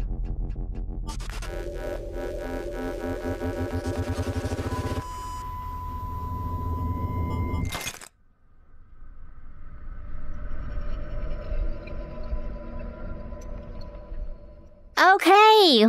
Thank you.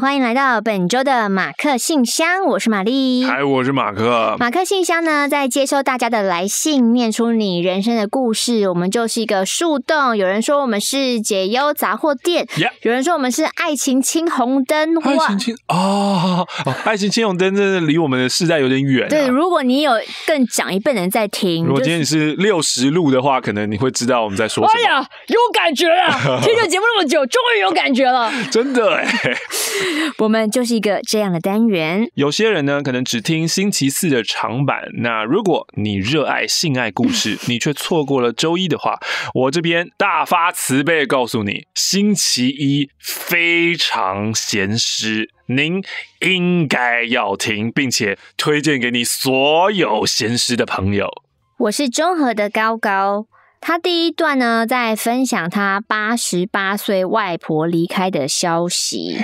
欢迎来到本周的马克信箱，我是玛丽。嗨，我是马克。马克信箱呢，在接收大家的来信，念出你人生的故事。我们就是一个树洞，有人说我们是解忧杂货店，有人说我们是爱情青红灯。爱情青哦，爱情青红灯真的离我们的世代有点远。对，如果你有更讲一辈人在听，如果今天你是六十路的话，可能你会知道我们在说什么。哎呀，有感觉啊！听这节目那么久，终于有感觉了，真的哎。我们就是一个这样的单元。有些人呢，可能只听星期四的长版。那如果你热爱性爱故事，你却错过了周一的话，我这边大发慈悲告诉你，星期一非常闲师，您应该要听，并且推荐给你所有闲时的朋友。我是综合的高高。他第一段呢，在分享他八十八岁外婆离开的消息。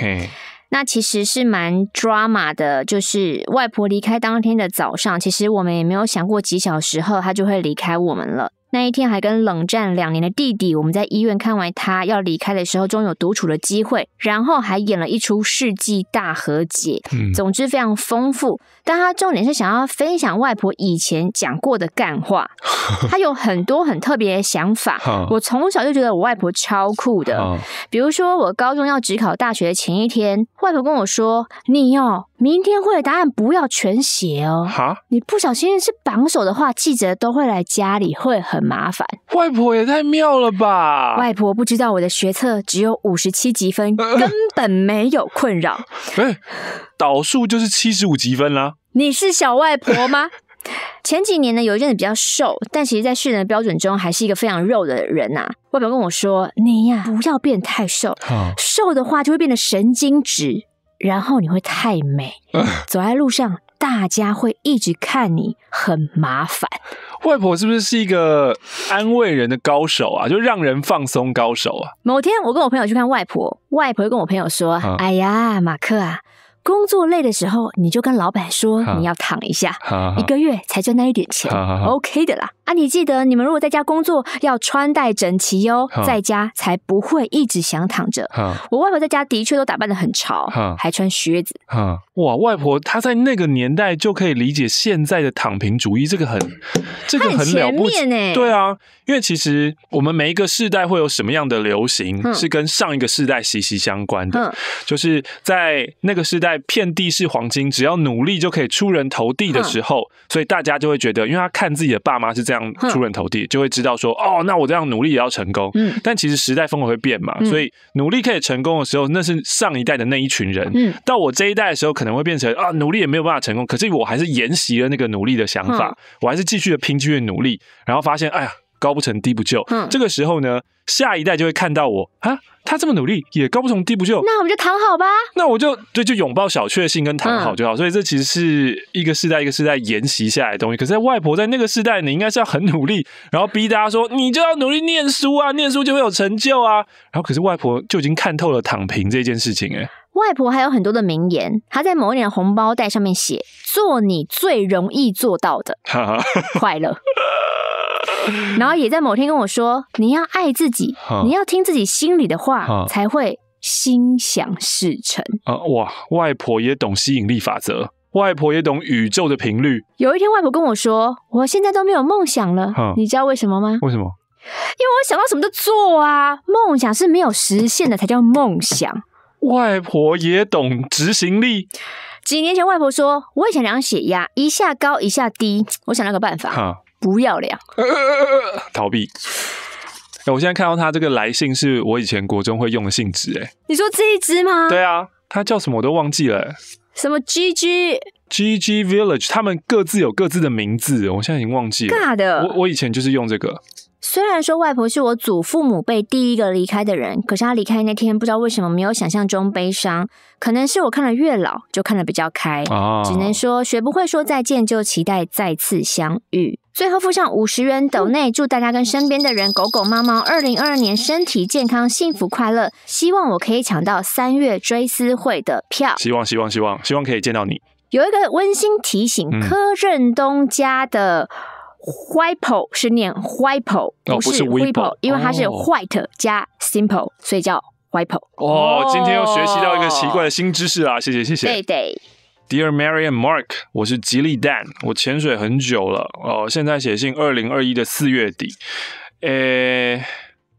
那其实是蛮 drama 的，就是外婆离开当天的早上，其实我们也没有想过几小时后她就会离开我们了。那一天还跟冷战两年的弟弟，我们在医院看完他要离开的时候，终于独处的机会，然后还演了一出世纪大和解。总之非常丰富，但他重点是想要分享外婆以前讲过的干话，他有很多很特别的想法。我从小就觉得我外婆超酷的，比如说我高中要只考大学的前一天，外婆跟我说：“你要。”明天会答案不要全写哦。哈！你不小心是榜首的话，记者都会来家里，会很麻烦。外婆也太妙了吧！外婆不知道我的学测只有五十七积分，根本没有困扰。哎，导数就是七十五积分啦。你是小外婆吗？前几年呢，有一阵子比较瘦，但其实在训的标准中还是一个非常肉的人呐。外婆跟我说：“你呀，不要变太瘦，瘦的话就会变得神经质。”然后你会太美，走在路上大家会一直看你，很麻烦。外婆是不是是一个安慰人的高手啊？就让人放松高手啊？某天我跟我朋友去看外婆，外婆就跟我朋友说：“哎呀，马克啊，工作累的时候你就跟老板说你要躺一下，一个月才赚那一点钱，OK 的啦。”啊，你记得你们如果在家工作，要穿戴整齐哦，在家才不会一直想躺着。我外婆在家的确都打扮的很潮，还穿靴子。哇，外婆她在那个年代就可以理解现在的躺平主义，这个很这个很了不？呢。对啊，因为其实我们每一个世代会有什么样的流行，是跟上一个世代息息相关的。就是在那个时代，遍地是黄金，只要努力就可以出人头地的时候，所以大家就会觉得，因为他看自己的爸妈是这样。出人头地，就会知道说哦，那我这样努力也要成功。嗯，但其实时代风格会变嘛，所以努力可以成功的时候，那是上一代的那一群人。嗯，到我这一代的时候，可能会变成啊，努力也没有办法成功。可是我还是沿袭了那个努力的想法，我还是继续的拼继续努力，然后发现，哎呀。高不成低不就，这个时候呢，下一代就会看到我啊，他这么努力也高不成低不就，那我们就躺好吧，那我就对就拥抱小确幸跟躺好就好，所以这其实是一个世代一个世代沿袭下来的东西。可是在外婆在那个时代，你应该是要很努力，然后逼大家说你就要努力念书啊，念书就会有成就啊。然后可是外婆就已经看透了躺平这件事情，哎。外婆还有很多的名言，她在某一年的红包袋上面写：“做你最容易做到的快乐。”然后也在某天跟我说：“你要爱自己，你要听自己心里的话，才会心想事成。”啊！哇！外婆也懂吸引力法则，外婆也懂宇宙的频率。有一天，外婆跟我说：“我现在都没有梦想了。”你知道为什么吗？为什么？因为我想到什么就做啊！梦想是没有实现的才叫梦想。外婆也懂执行力。几年前，外婆说：“我以前量血压，一下高一下低，我想到个办法，哈，不要量，逃避。”我现在看到他这个来信，是我以前国中会用的信纸。哎，你说这一支吗？对啊，他叫什么我都忘记了。什么 GG？GG Village，他们各自有各自的名字，我现在已经忘记了。尬的，我我以前就是用这个。虽然说外婆是我祖父母辈第一个离开的人，可是她离开那天，不知道为什么没有想象中悲伤，可能是我看得越老就看得比较开。只能说学不会说再见，就期待再次相遇。最后附上五十元斗内，祝大家跟身边的人、狗狗、猫猫，二零二二年身体健康、幸福快乐。希望我可以抢到三月追思会的票。希望希望希望希望可以见到你。有一个温馨提醒，柯震东家的。Whipple 是念 Whipple，不是 w e p l e 因为它是 White 加 Simple，所以叫 Whipple。哦，今天又学习到一个奇怪的新知识啦！谢谢谢谢。对对，Dear Mary and Mark，我是吉利 Dan，我潜水很久了哦，现在写信二零二一的四月底，呃，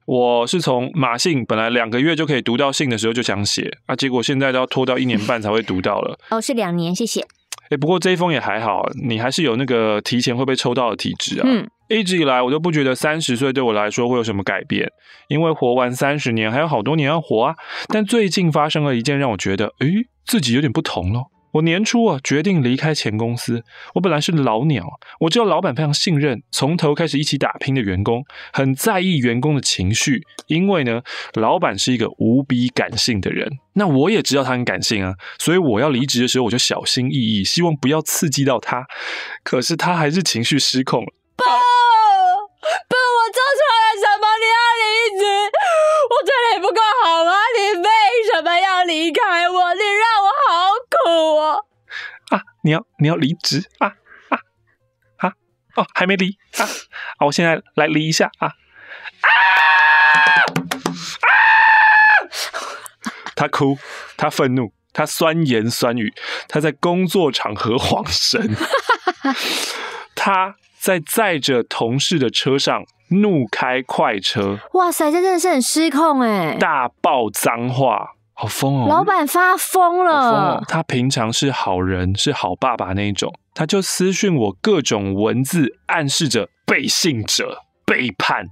我是从马信本来两个月就可以读到信的时候就想写啊，结果现在都要拖到一年半才会读到了。哦，是两年，谢谢。诶，不过这一封也还好，你还是有那个提前会被抽到的体质啊。嗯，一直以来我都不觉得三十岁对我来说会有什么改变，因为活完三十年还有好多年要活啊。但最近发生了一件让我觉得，诶，自己有点不同了。我年初啊决定离开前公司，我本来是老鸟，我知道老板非常信任，从头开始一起打拼的员工，很在意员工的情绪，因为呢，老板是一个无比感性的人，那我也知道他很感性啊，所以我要离职的时候我就小心翼翼，希望不要刺激到他，可是他还是情绪失控了。啊！你要你要离职啊啊啊！哦，还没离啊！啊，我现在来离一下啊！啊啊！他哭，他愤怒，他酸言酸语，他在工作场合晃神，他在载着同事的车上怒开快车，哇塞，这真的是很失控哎！大爆脏话。好疯哦！老板发疯了，他平常是好人，是好爸爸那一种，他就私讯我各种文字，暗示着背信者、背叛。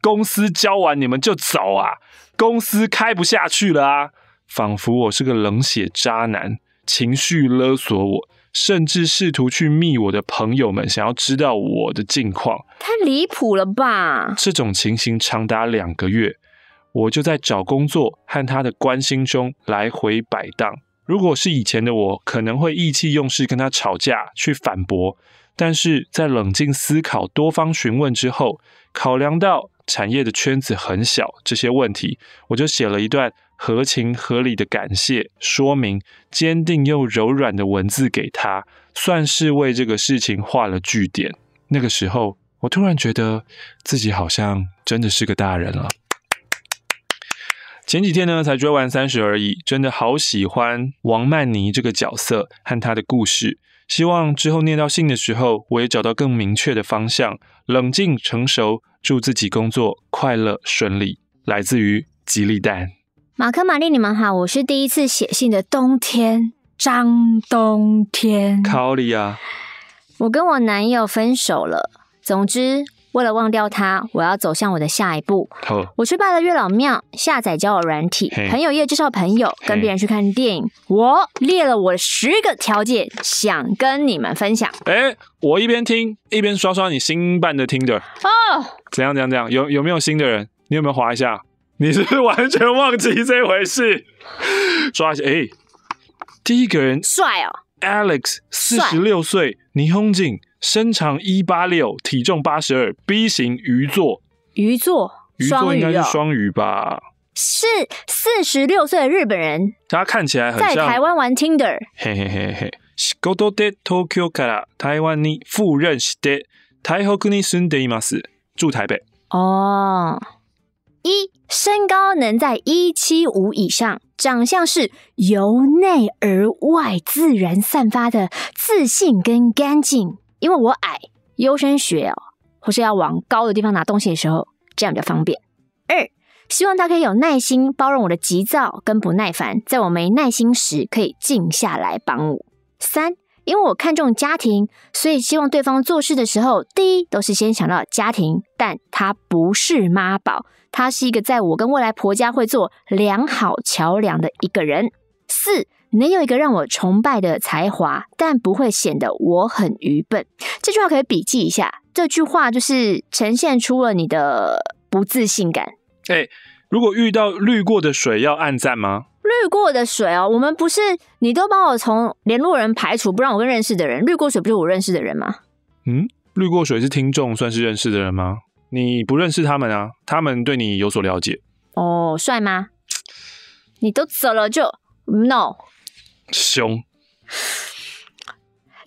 公司交完你们就走啊，公司开不下去了啊！仿佛我是个冷血渣男，情绪勒索我，甚至试图去密我的朋友们，想要知道我的近况。太离谱了吧？这种情形长达两个月。我就在找工作和他的关心中来回摆荡。如果是以前的我，可能会意气用事跟他吵架，去反驳。但是在冷静思考、多方询问之后，考量到产业的圈子很小这些问题，我就写了一段合情合理的感谢说明，坚定又柔软的文字给他，算是为这个事情画了句点。那个时候，我突然觉得自己好像真的是个大人了。前几天呢才追完三十而已，真的好喜欢王曼妮这个角色和她的故事。希望之后念到信的时候，我也找到更明确的方向，冷静成熟。祝自己工作快乐顺利。来自于吉利蛋，马克玛丽，你们好，我是第一次写信的冬天张冬天。考 a r 啊，我跟我男友分手了。总之。为了忘掉他，我要走向我的下一步。我去拜了月老庙，下载交友软体，朋友页介绍朋友，跟别人去看电影。我列了我十个条件，想跟你们分享。哎，我一边听一边刷刷你新办的听着。哦，怎样怎样怎样？有有没有新的人？你有没有滑一下？你是不是完全忘记这回事？刷一下，哎，第一个人帅哦，Alex，四十六岁，霓虹镜。身长一八六，体重八十二，B 型，鱼座，鱼座，鱼座应该是双鱼吧？是四十六岁的日本人，他看起来在台湾玩 Tinder，嘿嘿嘿嘿。Tokyo k a 台湾你富任识的，台湾跟你孙德 imas 住台北哦。一身高能在一七五以上，长相是由内而外自然散发的自信跟干净。因为我矮，优先学哦，或是要往高的地方拿东西的时候，这样比较方便。二，希望他可以有耐心包容我的急躁跟不耐烦，在我没耐心时可以静下来帮我。三，因为我看重家庭，所以希望对方做事的时候，第一都是先想到家庭，但他不是妈宝，他是一个在我跟未来婆家会做良好桥梁的一个人。四。能有一个让我崇拜的才华，但不会显得我很愚笨。这句话可以笔记一下。这句话就是呈现出了你的不自信感。哎，如果遇到滤过的水，要暗赞吗？滤过的水哦，我们不是你都帮我从联络人排除，不让我跟认识的人滤过水，不是我认识的人吗？嗯，滤过水是听众算是认识的人吗？你不认识他们啊，他们对你有所了解哦，帅吗？你都走了就 no。凶，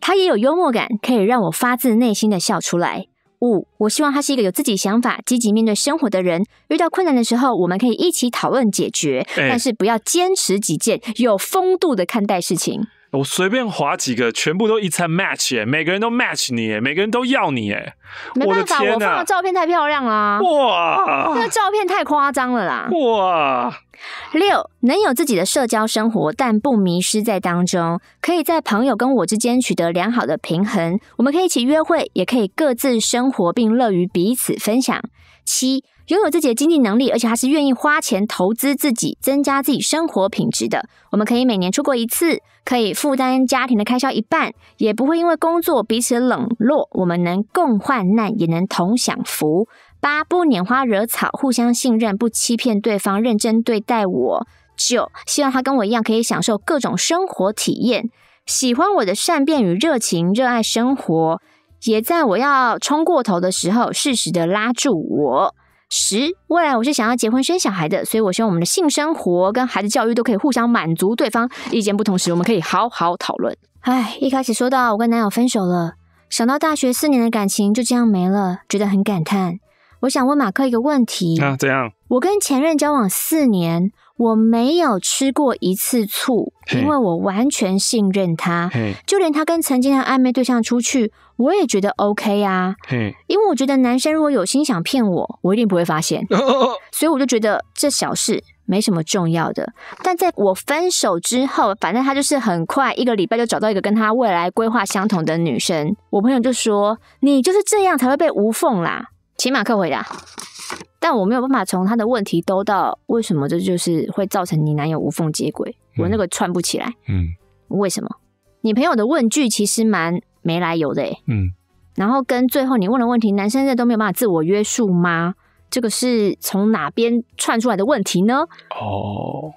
他也有幽默感，可以让我发自内心的笑出来。五，我希望他是一个有自己想法、积极面对生活的人。遇到困难的时候，我们可以一起讨论解决，但是不要坚持己见，有风度的看待事情。我随便划几个，全部都一餐 match 耶，每个人都 match 你，每个人都要你耶，没办法，我放的照片太漂亮啦，哇，那个照片太夸张了啦，哇，六能有自己的社交生活，但不迷失在当中，可以在朋友跟我之间取得良好的平衡，我们可以一起约会，也可以各自生活，并乐于彼此分享。七。拥有自己的经济能力，而且还是愿意花钱投资自己，增加自己生活品质的。我们可以每年出国一次，可以负担家庭的开销一半，也不会因为工作彼此冷落。我们能共患难，也能同享福。八不拈花惹草，互相信任，不欺骗对方，认真对待我。九希望他跟我一样，可以享受各种生活体验，喜欢我的善变与热情，热爱生活，也在我要冲过头的时候，适时的拉住我。十，未来我是想要结婚生小孩的，所以我希望我们的性生活跟孩子教育都可以互相满足对方。意见不同时，我们可以好好讨论。唉，一开始说到我跟男友分手了，想到大学四年的感情就这样没了，觉得很感叹。我想问马克一个问题啊？样，我跟前任交往四年。我没有吃过一次醋，因为我完全信任他，就连他跟曾经的暧昧对象出去，我也觉得 OK 啊。因为我觉得男生如果有心想骗我，我一定不会发现，所以我就觉得这小事没什么重要的。但在我分手之后，反正他就是很快一个礼拜就找到一个跟他未来规划相同的女生。我朋友就说：“你就是这样才会被无缝啦。”请马克回答。但我没有办法从他的问题兜到为什么这就是会造成你男友无缝接轨，我那个串不起来。嗯，为什么你朋友的问句其实蛮没来由的嗯，然后跟最后你问的问题，男生在都没有办法自我约束吗？这个是从哪边串出来的问题呢？哦，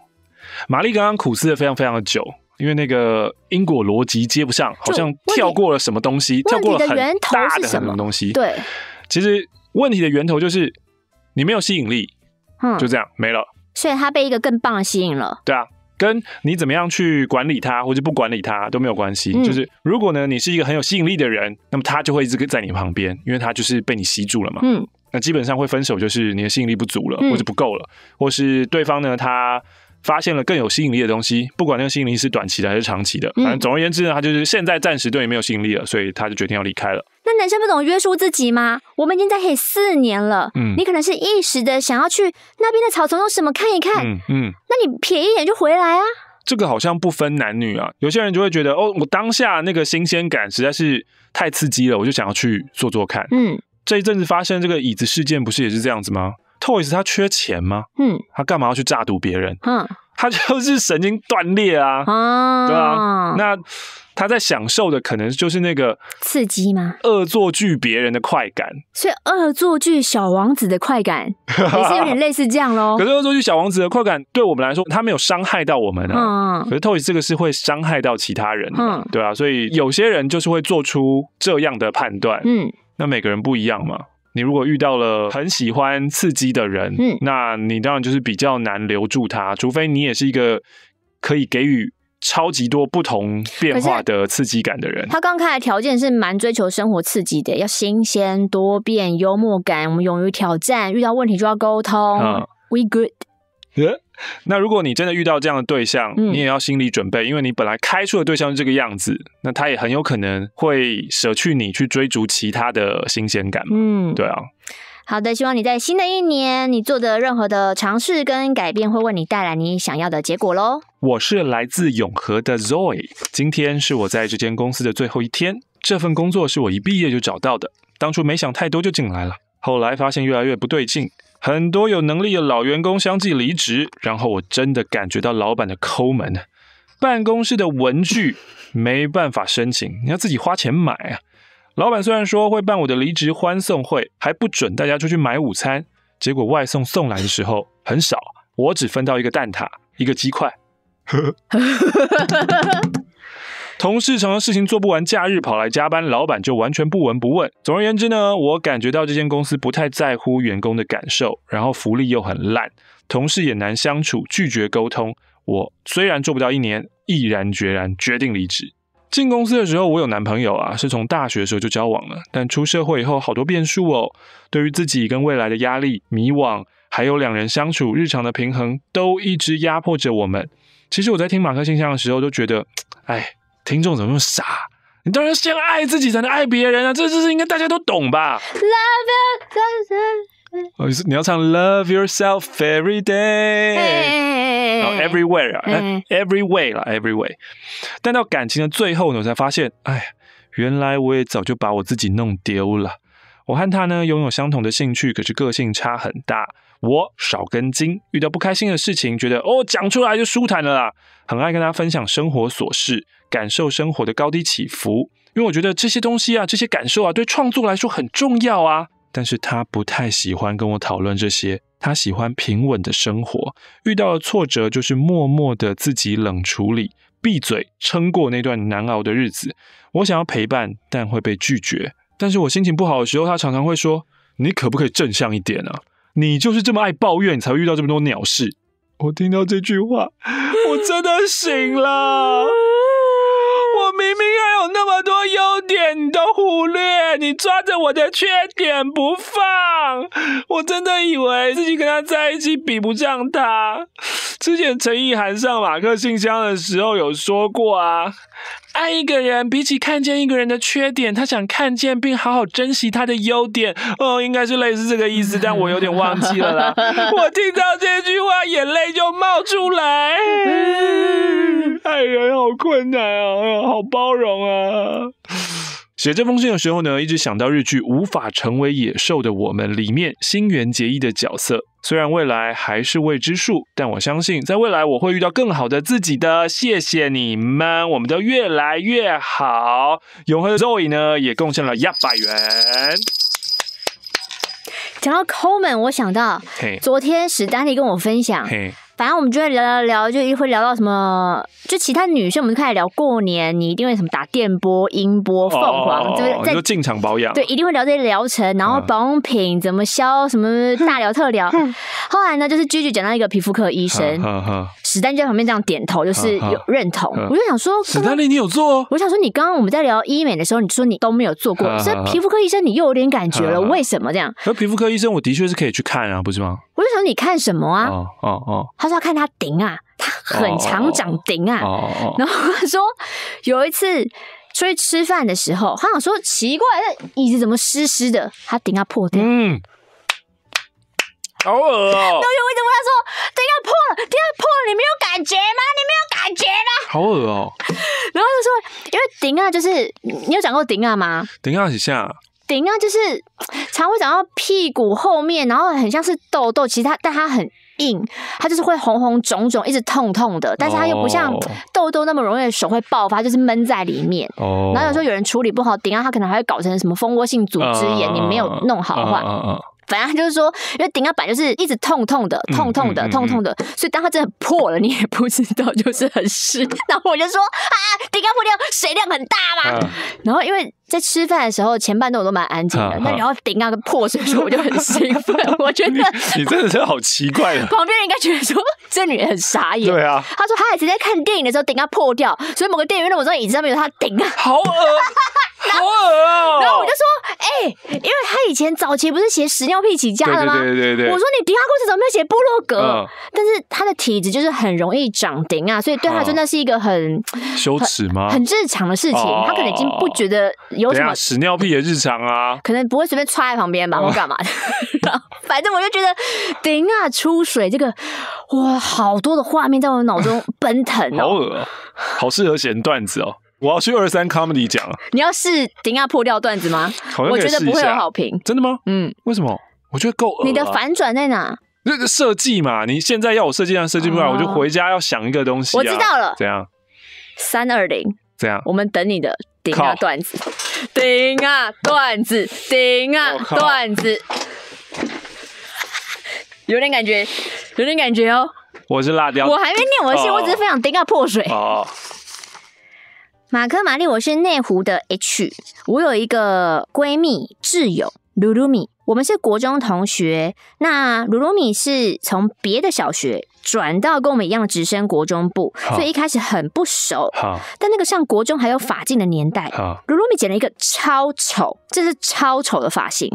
玛丽刚刚苦思的非常非常的久，因为那个因果逻辑接不上，好像跳过了什么东西，跳过了很大的什么东西。对，其实问题的源头就是。你没有吸引力，就这样没了。所以他被一个更棒的吸引了。对啊，跟你怎么样去管理他，或者不管理他都没有关系。就是如果呢，你是一个很有吸引力的人，那么他就会一直在你旁边，因为他就是被你吸住了嘛。嗯，那基本上会分手，就是你的吸引力不足了，或者不够了，或是对方呢他。发现了更有吸引力的东西，不管那个吸引力是短期的还是长期的，反正总而言之呢，他就是现在暂时对你没有吸引力了，所以他就决定要离开了。那男生不懂约束自己吗？我们已经在一起四年了，嗯，你可能是一时的想要去那边的草丛中什么看一看，嗯，那你瞥一眼就回来啊。这个好像不分男女啊，有些人就会觉得哦，我当下那个新鲜感实在是太刺激了，我就想要去做做看，嗯，这一阵子发生这个椅子事件，不是也是这样子吗？Toys，他缺钱吗？嗯，他干嘛要去炸毒别人？嗯，他就是神经断裂啊！啊，对啊，那他在享受的可能就是那个刺激吗？恶作剧别人的快感，所以恶作剧小王子的快感 也是有点类似这样喽。可是恶作剧小王子的快感对我们来说，他没有伤害到我们啊。嗯可是 Toys 这个是会伤害到其他人的，对啊，所以有些人就是会做出这样的判断。嗯，那每个人不一样嘛。你如果遇到了很喜欢刺激的人，嗯，那你当然就是比较难留住他，除非你也是一个可以给予超级多不同变化的刺激感的人。他刚开的条件是蛮追求生活刺激的，要新鲜、多变、幽默感，我们勇于挑战，遇到问题就要沟通。We good？那如果你真的遇到这样的对象，你也要心理准备，因为你本来开出的对象是这个样子，那他也很有可能会舍去你去追逐其他的新鲜感嘛。嗯，对啊。好的，希望你在新的一年，你做的任何的尝试跟改变会为你带来你想要的结果喽。我是来自永和的 Zoe，今天是我在这间公司的最后一天。这份工作是我一毕业就找到的，当初没想太多就进来了，后来发现越来越不对劲。很多有能力的老员工相继离职，然后我真的感觉到老板的抠门。办公室的文具 没办法申请，你要自己花钱买啊。老板虽然说会办我的离职欢送会，还不准大家出去买午餐。结果外送送来的时候很少，我只分到一个蛋挞，一个鸡块。同事常常事情做不完，假日跑来加班，老板就完全不闻不问。总而言之呢，我感觉到这间公司不太在乎员工的感受，然后福利又很烂，同事也难相处，拒绝沟通。我虽然做不到一年，毅然决然决定离职。进公司的时候，我有男朋友啊，是从大学的时候就交往了。但出社会以后，好多变数哦。对于自己跟未来的压力、迷惘，还有两人相处日常的平衡，都一直压迫着我们。其实我在听马克现向的时候，都觉得，哎。听众怎么那么傻？你当然先爱自己，才能爱别人啊！这这是应该大家都懂吧？Love yourself。你是你要唱《Love yourself every day》，然后 everywhere 那 e v e r y way 啦，every way。但到感情的最后呢，我才发现，哎，原来我也早就把我自己弄丢了。我和他呢，拥有相同的兴趣，可是个性差很大。我少根筋，遇到不开心的事情，觉得哦讲出来就舒坦了啦，很爱跟他分享生活琐事。感受生活的高低起伏，因为我觉得这些东西啊，这些感受啊，对创作来说很重要啊。但是他不太喜欢跟我讨论这些，他喜欢平稳的生活，遇到了挫折就是默默的自己冷处理，闭嘴，撑过那段难熬的日子。我想要陪伴，但会被拒绝。但是我心情不好的时候，他常常会说：“你可不可以正向一点啊？你就是这么爱抱怨，你才会遇到这么多鸟事。”我听到这句话，我真的醒了。我明明还有那么多优点，你都忽略。你抓着我的缺点不放，我真的以为自己跟他在一起比不上他。之前陈意涵上马克信箱的时候有说过啊，爱一个人比起看见一个人的缺点，他想看见并好好珍惜他的优点。哦，应该是类似这个意思，但我有点忘记了啦。我听到这句话，眼泪就冒出来。爱 人好困难啊，好包容啊。写这封信的时候呢，一直想到日剧《无法成为野兽的我们》里面新垣结衣的角色。虽然未来还是未知数，但我相信在未来我会遇到更好的自己的。谢谢你们，我们都越来越好。永恒的 Zoey 呢，也贡献了一百元。讲到抠门，我想到昨天史丹利跟我分享。反正我们就会聊聊聊，就一会聊到什么，就其他女生，我们就开始聊过年，你一定会什么打电波、音波、凤凰，就进场保养，对，一定会聊这些疗程，然后保养品怎么消，什么大聊特聊。后来呢，就是居居讲到一个皮肤科医生。史丹就在旁边这样点头，就是有认同。我就想说，史丹利，你有做？我想说，你刚刚我们在聊医美的时候，你说你都没有做过，这皮肤科医生你又有点感觉了，为什么这样？那皮肤科医生，我的确是可以去看啊，不是吗？我就想，你看什么啊？哦哦，他说看他顶啊，他很长长顶啊。然后他说有一次出去吃饭的时候，他想说奇怪，那椅子怎么湿湿的？他顶啊破掉。好恶！然后我就跟他说：“一下破了，一下破了，你没有感觉吗？你没有感觉吗？”好恶哦！然后他说：“因为顶啊，就是你有讲过顶啊吗？顶啊几下？顶啊就是常会长到屁股后面，然后很像是痘痘，其实它但它很硬，它就是会红红肿肿，一直痛痛的。但是它又不像痘痘那么容易，手会爆发，就是闷在里面。然后有时候有人处理不好，顶啊，它可能还会搞成什么蜂窝性组织炎。你没有弄好的话。”反正他就是说，因为顶到板就是一直痛痛的、痛痛的、痛痛的，所以当他真的破了，你也不知道，就是很湿。然后我就说啊，顶到破掉，水量很大嘛。然后因为在吃饭的时候前半段我都蛮安静的，那然后顶到破水的时候我就很兴奋，我觉得你真的是好奇怪 旁边人应该觉得说这女人很傻眼。对啊，他说他一直在看电影的时候顶到破掉，所以某个电影院的某张椅子上面有他顶啊，好恶。后，然后我就说，哎，因为他以前早期不是写屎尿屁起家的吗？对对对我说你迪哈故事怎么没有写布洛格？但是他的体质就是很容易长丁啊，所以对他真那是一个很羞耻吗？很日常的事情，他可能已经不觉得有什么屎尿屁的日常啊，可能不会随便踹在旁边吧，或干嘛的。反正我就觉得顶啊出水这个，哇，好多的画面在我脑中奔腾，好恶，好适合写段子哦。我要去二三 comedy 讲，你要试顶下破掉段子吗？我觉得不会有好评，真的吗？嗯，为什么？我觉得够。你的反转在哪？那个设计嘛，你现在要我设计，但设计不了，我就回家要想一个东西。我知道了，怎样？三二零，怎样？我们等你的顶下段子，顶啊段子，顶啊段子，有点感觉，有点感觉哦。我是辣椒，我还没念我的心，我只是非常顶下破水。哦。马克、玛丽，我是内湖的 H，我有一个闺蜜、挚友露露米，我们是国中同学。那露露米是从别的小学转到跟我们一样的直升国中部，所以一开始很不熟。但那个上国中还有法禁的年代露露米剪了一个超丑，这是超丑的发型。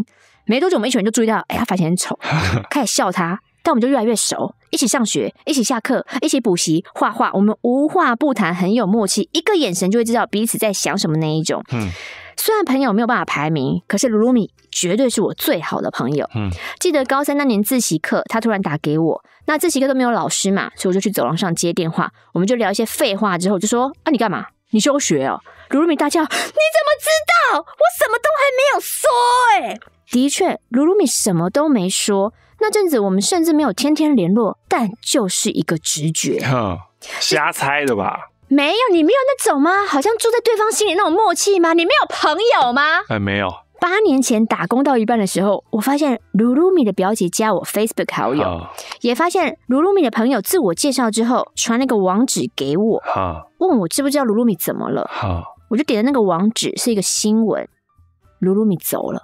没多久，我们一群人就注意到，哎，她发型很丑，开始笑她。但我们就越来越熟，一起上学，一起下课，一起补习、画画，我们无话不谈，很有默契，一个眼神就会知道彼此在想什么那一种。嗯，虽然朋友没有办法排名，可是鲁鲁米绝对是我最好的朋友。嗯，记得高三那年自习课，他突然打给我，那自习课都没有老师嘛，所以我就去走廊上接电话，我们就聊一些废话，之后就说：“啊，你干嘛？你休学哦！”鲁鲁米大叫：“你怎么知道？我什么都还没有说！”哎，的确，鲁鲁米什么都没说。那阵子我们甚至没有天天联络，但就是一个直觉，瞎猜的吧？没有，你没有那种吗？好像住在对方心里那种默契吗？你没有朋友吗？哎，没有。八年前打工到一半的时候，我发现鲁鲁米的表姐加我 Facebook 好友，也发现鲁鲁米的朋友自我介绍之后，传了一个网址给我，问我知不知道鲁鲁米怎么了。我就点了那个网址，是一个新闻，鲁鲁米走了。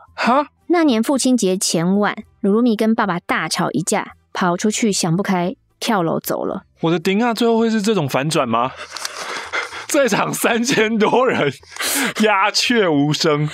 那年父亲节前晚，鲁鲁米跟爸爸大吵一架，跑出去想不开跳楼走了。我的顶啊！最后会是这种反转吗？在场三千多人鸦雀无声。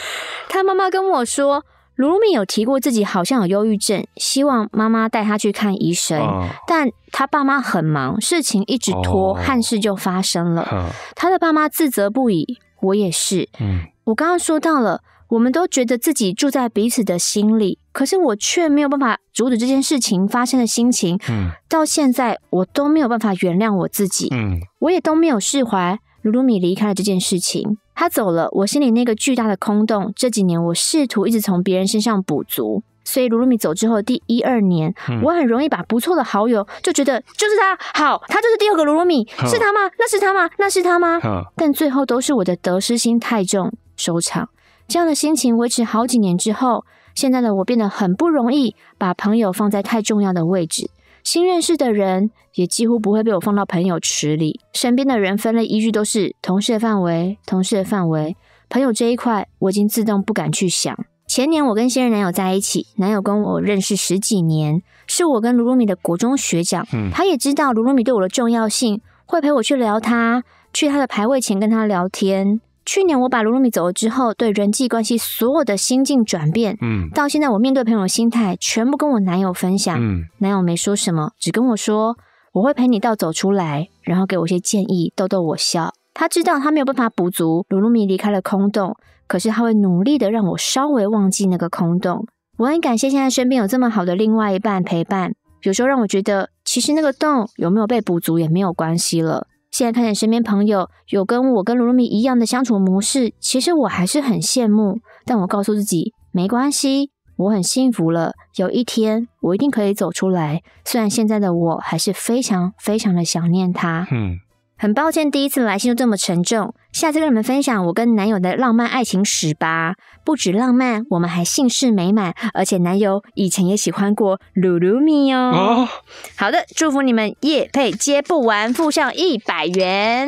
他妈妈跟我说，鲁鲁米有提过自己好像有忧郁症，希望妈妈带他去看医生，但他爸妈很忙，事情一直拖，憾事就发生了。他的爸妈自责不已，我也是。嗯，我刚刚说到了。我们都觉得自己住在彼此的心里，可是我却没有办法阻止这件事情发生的心情。嗯，到现在我都没有办法原谅我自己。嗯，我也都没有释怀。卢卢米离开了这件事情，他走了，我心里那个巨大的空洞。这几年我试图一直从别人身上补足，所以卢卢米走之后第一二年，我很容易把不错的好友就觉得就是他好，他就是第二个卢卢米，是他吗？那是他吗？那是他吗？但最后都是我的得失心太重收场。这样的心情维持好几年之后，现在的我变得很不容易把朋友放在太重要的位置。新认识的人也几乎不会被我放到朋友池里。身边的人分类依据都是同事的范围，同事的范围，朋友这一块我已经自动不敢去想。前年我跟现任男友在一起，男友跟我认识十几年，是我跟卢罗米的国中学长，他也知道卢罗米对我的重要性，会陪我去聊他，去他的排位前跟他聊天。去年我把鲁鲁米走了之后，对人际关系所有的心境转变，嗯，到现在我面对朋友的心态，全部跟我男友分享，嗯，男友没说什么，只跟我说我会陪你到走出来，然后给我一些建议，逗逗我笑。他知道他没有办法补足鲁鲁米离开了空洞，可是他会努力的让我稍微忘记那个空洞。我很感谢现在身边有这么好的另外一半陪伴，有时候让我觉得其实那个洞有没有被补足也没有关系了。现在看见身边朋友有跟我跟卢米一样的相处模式，其实我还是很羡慕。但我告诉自己，没关系，我很幸福了。有一天，我一定可以走出来。虽然现在的我还是非常非常的想念他。嗯。很抱歉，第一次来信就这么沉重。下次跟你们分享我跟男友的浪漫爱情史吧。不止浪漫，我们还幸事美满，而且男友以前也喜欢过露露米哦。好的，祝福你们夜配接不完，付上一百元。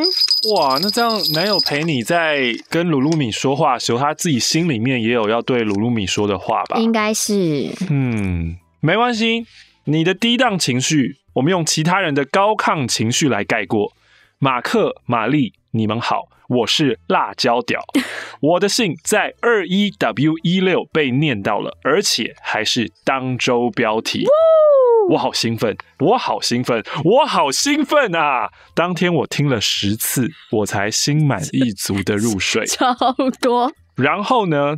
哇，那这样男友陪你在跟鲁鲁米说话的时候，他自己心里面也有要对鲁鲁米说的话吧？应该是。嗯，没关系，你的低档情绪，我们用其他人的高亢情绪来盖过。马克、玛丽，你们好，我是辣椒屌。我的信在二一 W 一六被念到了，而且还是当周标题。我好兴奋，我好兴奋，我好兴奋啊！当天我听了十次，我才心满意足的入睡。超 多。然后呢，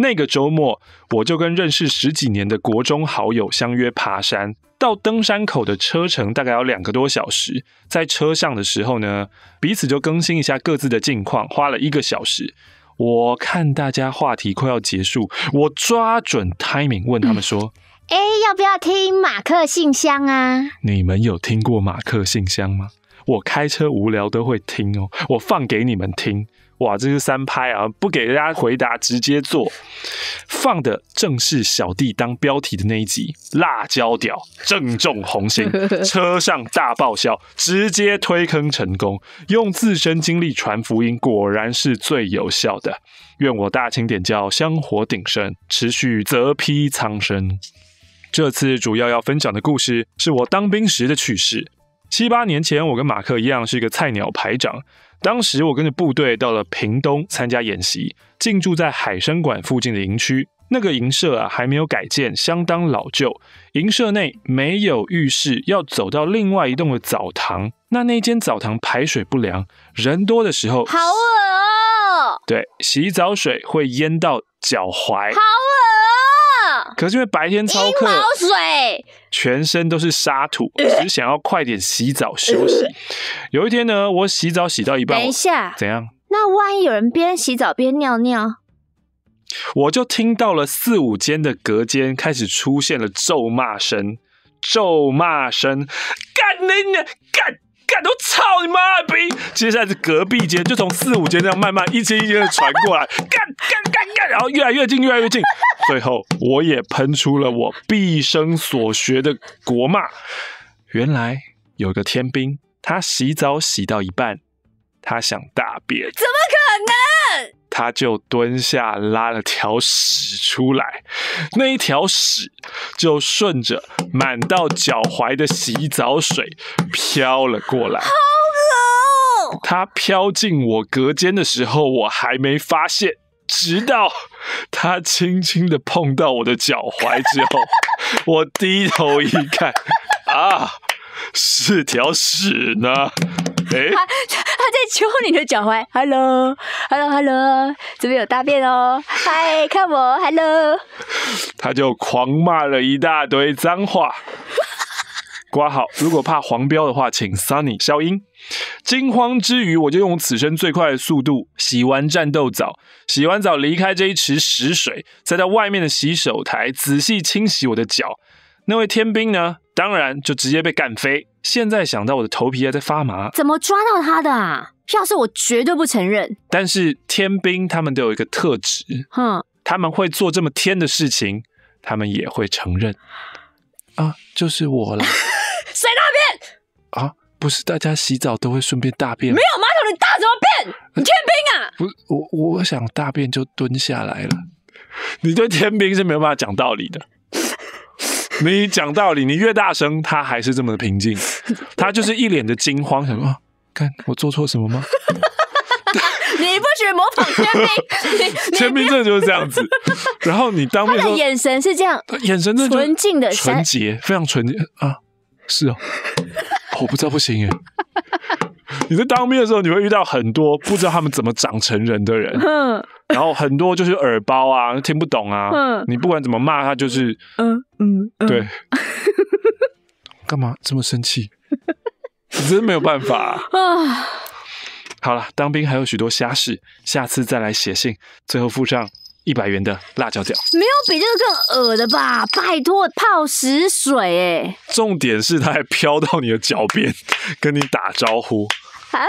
那个周末我就跟认识十几年的国中好友相约爬山。到登山口的车程大概要两个多小时，在车上的时候呢，彼此就更新一下各自的近况，花了一个小时。我看大家话题快要结束，我抓准 timing 问他们说：“哎，要不要听马克信箱啊？”你们有听过马克信箱吗？我开车无聊都会听哦，我放给你们听。哇，这是三拍啊！不给大家回答，直接做放的正是小弟当标题的那一集。辣椒屌，正中红心，车上大爆笑，直接推坑成功。用自身经历传福音，果然是最有效的。愿我大清点教香火鼎盛，持续泽披苍生。这次主要要分享的故事是我当兵时的趣事。七八年前，我跟马克一样，是一个菜鸟排长。当时我跟着部队到了屏东参加演习，进驻在海生馆附近的营区。那个营舍啊，还没有改建，相当老旧。营舍内没有浴室，要走到另外一栋的澡堂。那那间澡堂排水不良，人多的时候，好恶。对，洗澡水会淹到脚踝，好恶。可是因为白天超渴，全身都是沙土，只想要快点洗澡休息。有一天呢，我洗澡洗到一半，等一下，怎样？那万一有人边洗澡边尿尿，我就听到了四五间的隔间开始出现了咒骂声，咒骂声，干你呢，干！干！我操你妈逼！接下来是隔壁间，就从四五间这样慢慢一间一间的传过来，干干干干，然后越来越近，越来越近。最后我也喷出了我毕生所学的国骂。原来有个天兵，他洗澡洗到一半，他想大便，怎么可能？他就蹲下拉了条屎出来，那一条屎就顺着满到脚踝的洗澡水飘了过来。他飘进我隔间的时候，我还没发现，直到他轻轻的碰到我的脚踝之后，我低头一看，啊！是条屎呢！哎，他他在揪你的脚踝。Hello，Hello，Hello，这边有大便哦。Hi，看我。Hello，他就狂骂了一大堆脏话。刮 好，如果怕黄标的话，请 Sunny 消音。惊慌之余，我就用此生最快的速度洗完战斗澡，洗完澡离开这一池屎水，再到外面的洗手台仔细清洗我的脚。那位天兵呢？当然，就直接被干飞。现在想到我的头皮还在发麻。怎么抓到他的啊？要是我绝对不承认。但是天兵他们都有一个特质，哼，他们会做这么天的事情，他们也会承认。啊，就是我了。谁大便？啊，不是，大家洗澡都会顺便大便。没有马桶，你大怎么便？你天兵啊？不我，我想大便就蹲下来了。你对天兵是没有办法讲道理的。你讲道理，你越大声，他还是这么的平静，他就是一脸的惊慌，想说看我做错什么吗？你不许模仿天名，天名证就是这样子。然后你当面的眼神是这样，眼神纯净的、纯洁，非常纯洁啊！是哦，我不知道不行耶。你在当兵的时候，你会遇到很多不知道他们怎么长成人的人，然后很多就是耳包啊，听不懂啊。你不管怎么骂他，就是嗯嗯，对，干嘛这么生气？真没有办法啊！好了，当兵还有许多瞎事，下次再来写信，最后附上。一百元的辣椒酱，没有比这个更恶的吧？拜托，泡屎水哎！重点是它还飘到你的脚边，跟你打招呼。嗨，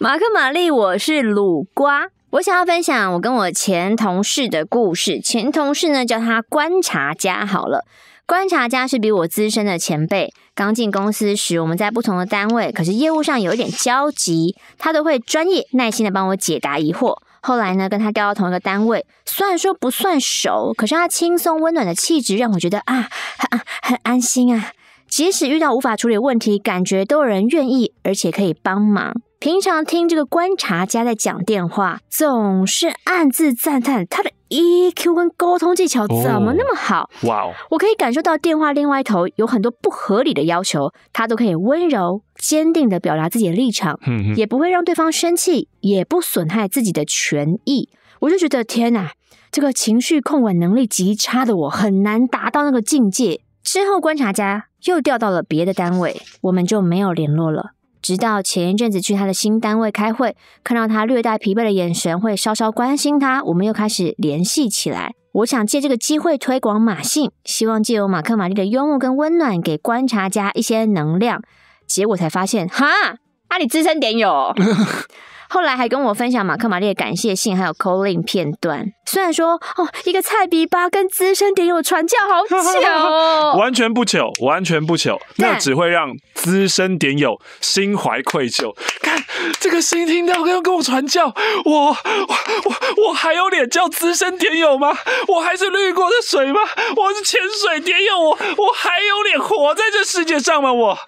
马克玛丽，我是鲁瓜。我想要分享我跟我前同事的故事。前同事呢，叫他观察家好了。观察家是比我资深的前辈。刚进公司时，我们在不同的单位，可是业务上有一点交集，他都会专业耐心的帮我解答疑惑。后来呢，跟他调到同一个单位，虽然说不算熟，可是他轻松温暖的气质让我觉得啊，很很安心啊。即使遇到无法处理问题，感觉都有人愿意，而且可以帮忙。平常听这个观察家在讲电话，总是暗自赞叹他的 EQ 跟沟通技巧怎么那么好。哇哦，我可以感受到电话另外一头有很多不合理的要求，他都可以温柔。坚定的表达自己的立场，也不会让对方生气，也不损害自己的权益。我就觉得天哪，这个情绪控管能力极差的我，很难达到那个境界。之后观察家又调到了别的单位，我们就没有联络了。直到前一阵子去他的新单位开会，看到他略带疲惫的眼神，会稍稍关心他，我们又开始联系起来。我想借这个机会推广马信，希望借由马克玛丽的幽默跟温暖，给观察家一些能量。结果才发现，哈，阿里资深点友，后来还跟我分享马克·玛丽的感谢信，还有 calling 片段。虽然说，哦，一个菜逼吧跟资深点友传教，好巧、哦！完全不巧，完全不巧，那只会让资深点友心怀愧疚。看这个新听到要跟我传教，我我我我还有脸叫资深点友吗？我还是滤过的水吗？我是潜水点友，我我还有脸活在这世界上吗？我？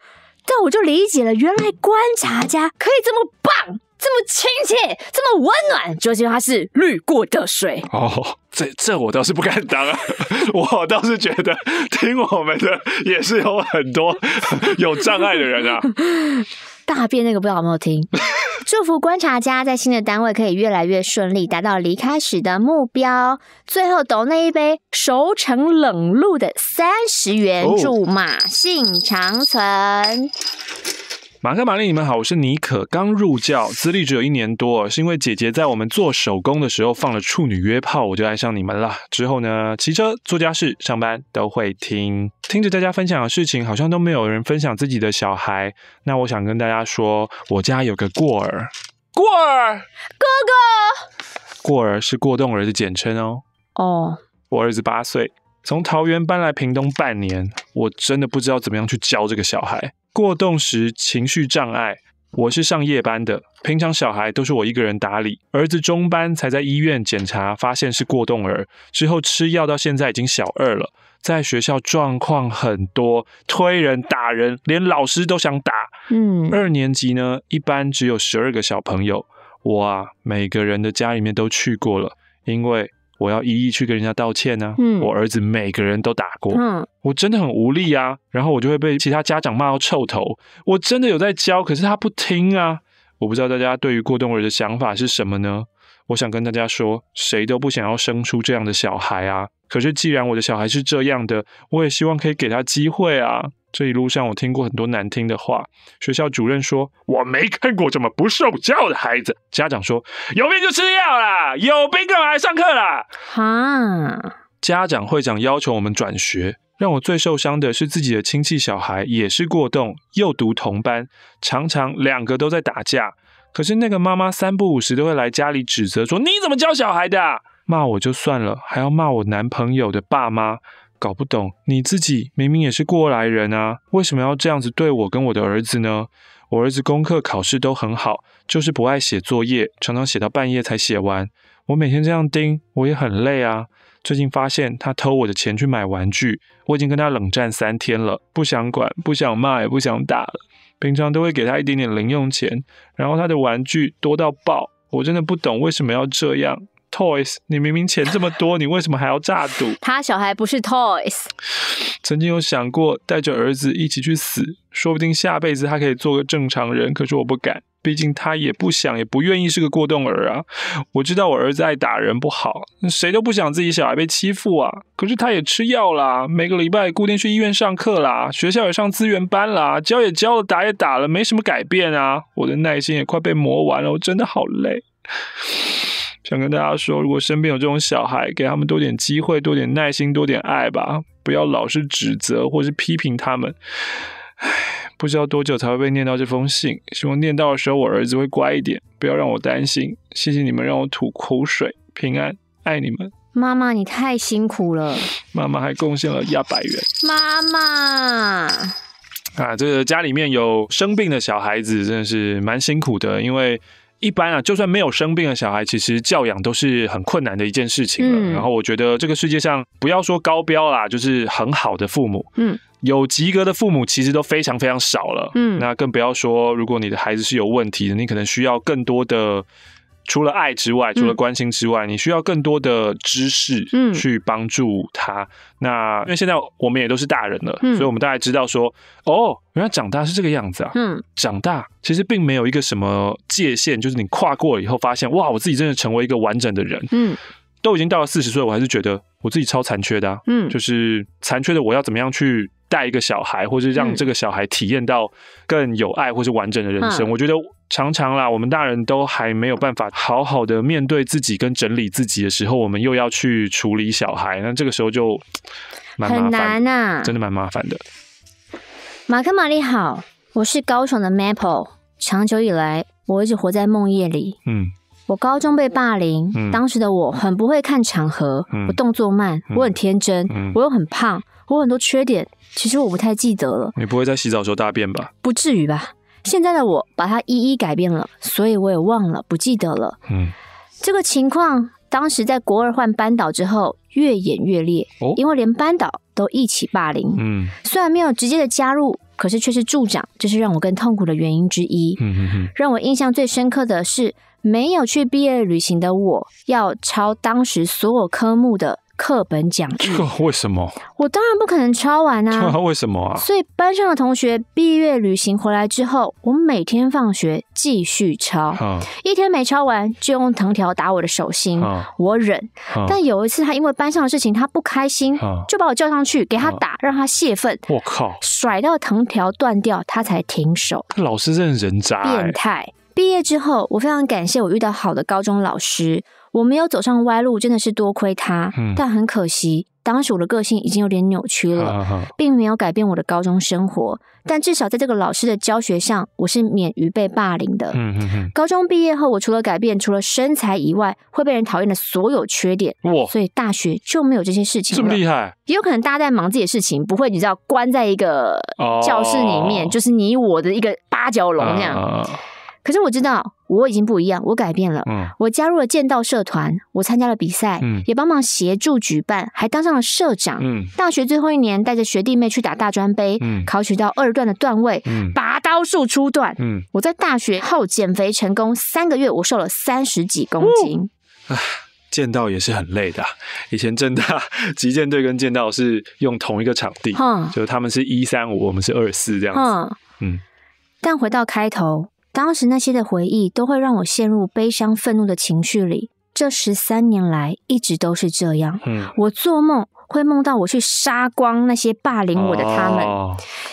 但我就理解了，原来观察家可以这么棒，这么亲切，这么温暖，就是因为它是滤过的水哦。这这我倒是不敢当啊，我倒是觉得听我们的也是有很多 有障碍的人啊。大便那个不知道有没有听？祝福观察家在新的单位可以越来越顺利，达到离开时的目标。最后抖那一杯熟成冷露的三十元，祝马姓长存。马克、玛丽，你们好，我是尼可，刚入教，资历只有一年多。是因为姐姐在我们做手工的时候放了处女约炮，我就爱上你们了。之后呢，骑车、做家事、上班都会听，听着大家分享的事情，好像都没有人分享自己的小孩。那我想跟大家说，我家有个过儿，过儿哥哥，过儿是过动儿的简称哦。哦，我儿子八岁，从桃园搬来屏东半年，我真的不知道怎么样去教这个小孩。过动时情绪障碍，我是上夜班的，平常小孩都是我一个人打理。儿子中班才在医院检查，发现是过动儿，之后吃药到现在已经小二了，在学校状况很多推人打人，连老师都想打。嗯，二年级呢，一般只有十二个小朋友，我啊，每个人的家里面都去过了，因为。我要一一去跟人家道歉呢。我儿子每个人都打过，我真的很无力啊。然后我就会被其他家长骂到臭头。我真的有在教，可是他不听啊。我不知道大家对于过冬儿的想法是什么呢？我想跟大家说，谁都不想要生出这样的小孩啊。可是既然我的小孩是这样的，我也希望可以给他机会啊。这一路上，我听过很多难听的话。学校主任说：“我没看过这么不受教的孩子。”家长说：“有病就吃药啦，有病干嘛来上课啦？”哈，家长会长要求我们转学。让我最受伤的是自己的亲戚小孩也是过动，又读同班，常常两个都在打架。可是那个妈妈三不五时都会来家里指责说：“你怎么教小孩的？骂我就算了，还要骂我男朋友的爸妈。”搞不懂，你自己明明也是过来人啊，为什么要这样子对我跟我的儿子呢？我儿子功课考试都很好，就是不爱写作业，常常写到半夜才写完。我每天这样盯，我也很累啊。最近发现他偷我的钱去买玩具，我已经跟他冷战三天了，不想管，不想骂，也不想打了。平常都会给他一点点零用钱，然后他的玩具多到爆，我真的不懂为什么要这样。Toys，你明明钱这么多，你为什么还要炸赌？他小孩不是 Toys。曾经有想过带着儿子一起去死，说不定下辈子他可以做个正常人。可是我不敢，毕竟他也不想，也不愿意是个过动儿啊。我知道我儿子爱打人不好，谁都不想自己小孩被欺负啊。可是他也吃药啦，每个礼拜固定去医院上课啦，学校也上资源班啦，教也教了，打也打了，没什么改变啊。我的耐心也快被磨完了，我真的好累。想跟大家说，如果身边有这种小孩，给他们多点机会，多点耐心，多点爱吧，不要老是指责或是批评他们。唉，不知道多久才会被念到这封信，希望念到的时候我儿子会乖一点，不要让我担心。谢谢你们让我吐口水，平安，爱你们，妈妈你太辛苦了，妈妈还贡献了一百元，妈妈啊，这个家里面有生病的小孩子真的是蛮辛苦的，因为。一般啊，就算没有生病的小孩，其实教养都是很困难的一件事情了。然后我觉得这个世界上，不要说高标啦，就是很好的父母，嗯，有及格的父母其实都非常非常少了。嗯，那更不要说如果你的孩子是有问题的，你可能需要更多的。除了爱之外，除了关心之外，你需要更多的知识，嗯，去帮助他。那因为现在我们也都是大人了，嗯，所以我们大概知道说，哦，原来长大是这个样子啊，嗯，长大其实并没有一个什么界限，就是你跨过以后，发现哇，我自己真的成为一个完整的人，嗯，都已经到了四十岁，我还是觉得我自己超残缺的，嗯，就是残缺的，我要怎么样去带一个小孩，或者让这个小孩体验到更有爱或是完整的人生？我觉得。常常啦，我们大人都还没有办法好好的面对自己跟整理自己的时候，我们又要去处理小孩，那这个时候就很难呐，真的蛮麻烦的。马克玛丽好，我是高爽的 Maple。长久以来，我一直活在梦夜里。嗯，我高中被霸凌，当时的我很不会看场合，我动作慢，我很天真，我又很胖，我很多缺点，其实我不太记得了。你不会在洗澡时候大便吧？不至于吧。现在的我把它一一改变了，所以我也忘了，不记得了。嗯，这个情况当时在国二换班导之后越演越烈，因为连班导都一起霸凌。嗯，虽然没有直接的加入，可是却是助长，这是让我更痛苦的原因之一。嗯，让我印象最深刻的是没有去毕业旅行的我，要抄当时所有科目的。课本讲义？为什么？我当然不可能抄完啊！为什么啊？所以班上的同学毕业旅行回来之后，我每天放学继续抄，一天没抄完就用藤条打我的手心，我忍。但有一次他因为班上的事情他不开心，就把我叫上去给他打，让他泄愤。我靠！甩到藤条断掉，他才停手。老师真是人渣，变态！毕业之后，我非常感谢我遇到好的高中老师。我没有走上歪路，真的是多亏他。嗯，但很可惜，当时我的个性已经有点扭曲了，并没有改变我的高中生活。但至少在这个老师的教学上，我是免于被霸凌的。嗯哼哼。高中毕业后，我除了改变除了身材以外会被人讨厌的所有缺点。所以大学就没有这些事情。这么厉害？也有可能大家在忙自己的事情，不会你知道关在一个教室里面，就是你我的一个八角笼那样。可是我知道我已经不一样，我改变了。嗯，我加入了剑道社团，我参加了比赛，嗯，也帮忙协助举办，还当上了社长。嗯，大学最后一年，带着学弟妹去打大专杯，嗯，考取到二段的段位，嗯，拔刀术初段。嗯，我在大学后减肥成功，三个月我瘦了三十几公斤。啊，剑道也是很累的。以前正大 击剑队跟剑道是用同一个场地，哈，就他们是一三五，我们是二四这样子。嗯，但回到开头。当时那些的回忆都会让我陷入悲伤、愤怒的情绪里。这十三年来一直都是这样。嗯，我做梦会梦到我去杀光那些霸凌我的他们，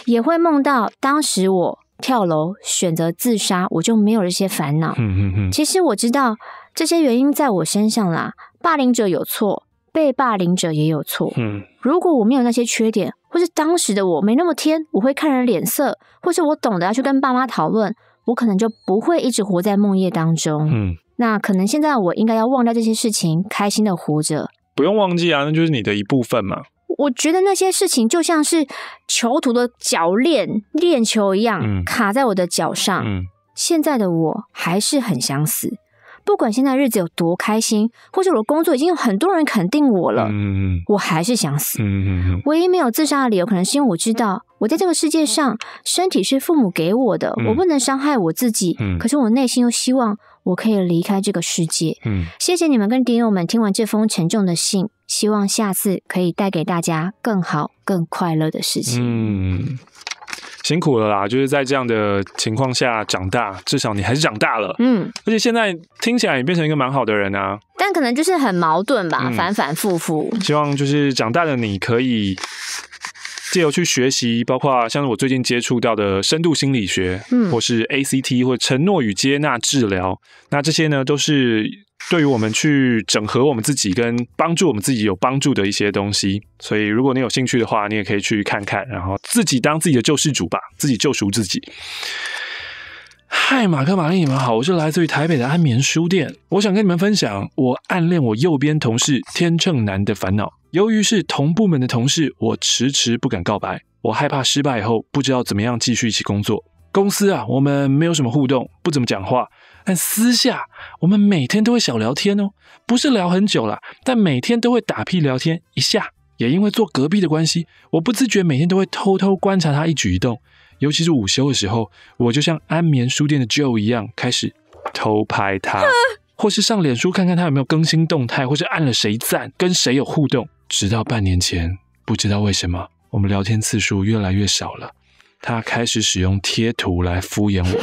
也会梦到当时我跳楼选择自杀，我就没有这些烦恼。嗯嗯嗯。其实我知道这些原因在我身上啦。霸凌者有错，被霸凌者也有错。嗯，如果我没有那些缺点，或是当时的我没那么天，我会看人脸色，或是我懂得要去跟爸妈讨论。我可能就不会一直活在梦夜当中。嗯，那可能现在我应该要忘掉这些事情，开心的活着。不用忘记啊，那就是你的一部分嘛。我觉得那些事情就像是囚徒的脚链链球一样，卡在我的脚上。嗯，现在的我还是很想死，不管现在日子有多开心，或者我的工作已经有很多人肯定我了。嗯我还是想死。嗯，唯一没有自杀的理由，可能是因为我知道。我在这个世界上，身体是父母给我的，我不能伤害我自己。可是我内心又希望我可以离开这个世界。谢谢你们跟迪友们听完这封沉重的信，希望下次可以带给大家更好、更快乐的事情。嗯。辛苦了啦！就是在这样的情况下长大，至少你还是长大了。嗯，而且现在听起来也变成一个蛮好的人啊。但可能就是很矛盾吧，反反复复。希望就是长大的你可以。借由去学习，包括像我最近接触到的深度心理学，嗯，或是 ACT 或承诺与接纳治疗，那这些呢，都是对于我们去整合我们自己跟帮助我们自己有帮助的一些东西。所以，如果你有兴趣的话，你也可以去看看，然后自己当自己的救世主吧，自己救赎自己。嗨，马克、玛丽，你们好！我是来自于台北的安眠书店，我想跟你们分享我暗恋我右边同事天秤男的烦恼。由于是同部门的同事，我迟迟不敢告白，我害怕失败以后不知道怎么样继续一起工作。公司啊，我们没有什么互动，不怎么讲话，但私下我们每天都会小聊天哦，不是聊很久了，但每天都会打屁聊天一下。也因为坐隔壁的关系，我不自觉每天都会偷偷观察他一举一动。尤其是午休的时候，我就像安眠书店的 Joe 一样，开始偷拍他，或是上脸书看看他有没有更新动态，或是按了谁赞，跟谁有互动。直到半年前，不知道为什么，我们聊天次数越来越少了。他开始使用贴图来敷衍我。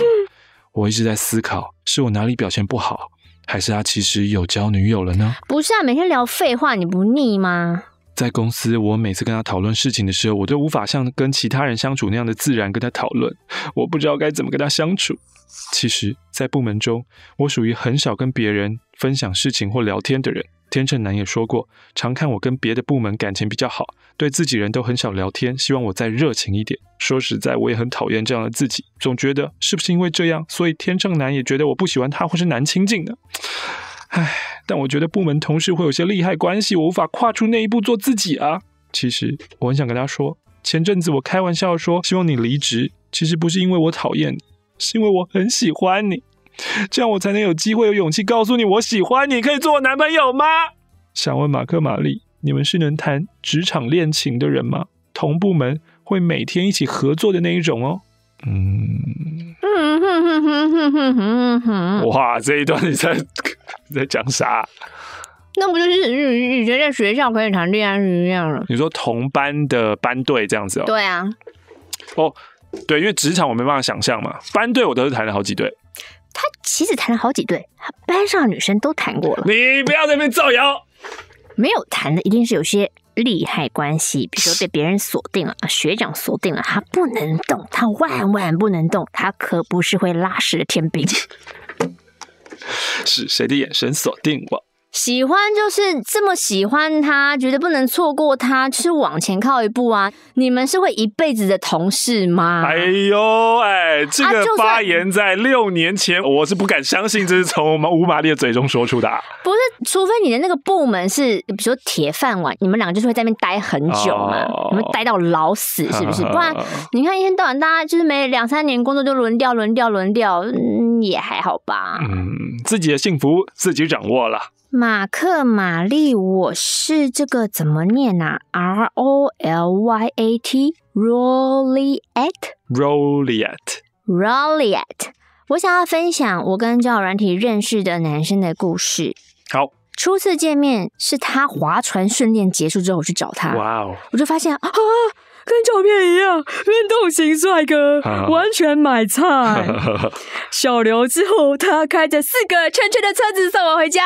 我一直在思考，是我哪里表现不好，还是他其实有交女友了呢？不是啊，每天聊废话，你不腻吗？在公司，我每次跟他讨论事情的时候，我都无法像跟其他人相处那样的自然跟他讨论。我不知道该怎么跟他相处。其实，在部门中，我属于很少跟别人分享事情或聊天的人。天秤男也说过，常看我跟别的部门感情比较好，对自己人都很少聊天，希望我再热情一点。说实在，我也很讨厌这样的自己，总觉得是不是因为这样，所以天秤男也觉得我不喜欢他或是难亲近的。唉，但我觉得部门同事会有些利害关系，我无法跨出那一步做自己啊。其实我很想跟他说，前阵子我开玩笑说希望你离职，其实不是因为我讨厌你，是因为我很喜欢你，这样我才能有机会有勇气告诉你我喜欢你，可以做我男朋友吗？想问马克、玛丽，你们是能谈职场恋情的人吗？同部门会每天一起合作的那一种哦。嗯哼哼哼哼哼哼！哇，这一段你在 在讲啥？那不就是你你觉得学校可以谈恋爱是一样了？你说同班的班队这样子哦？对啊。哦，对，因为职场我没办法想象嘛。班队我都是谈了好几对。他其实谈了好几对，他班上的女生都谈过了。你不要在那边造谣。没有谈的一定是有些。利害关系，比如说被别人锁定了，学长锁定了，他不能动，他万万不能动，他可不是会拉屎的天兵。是谁的眼神锁定我？喜欢就是这么喜欢他，觉得不能错过他，就是往前靠一步啊！你们是会一辈子的同事吗？哎呦，哎，这个发言在六年前，我是不敢相信这是从我们五马丽的嘴中说出的。不是，除非你的那个部门是，比如说铁饭碗，你们两个就是会在那边待很久嘛，你们待到老死是不是？不然，你看一天到晚大家就是每两三年工作就轮调轮调轮调，也还好吧？嗯，自己的幸福自己掌握了。马克·玛丽，我是这个怎么念啊？R O L Y A T，Rolliet，Rolliet，Rolliet，t 我想要分享我跟赵友软体认识的男生的故事。好，初次见面是他划船训练结束之后，我去找他。哇哦，我就发现啊。跟照片一样，运动型帅哥，完全买菜。小刘之后，他开着四个圈圈的车子送我回家。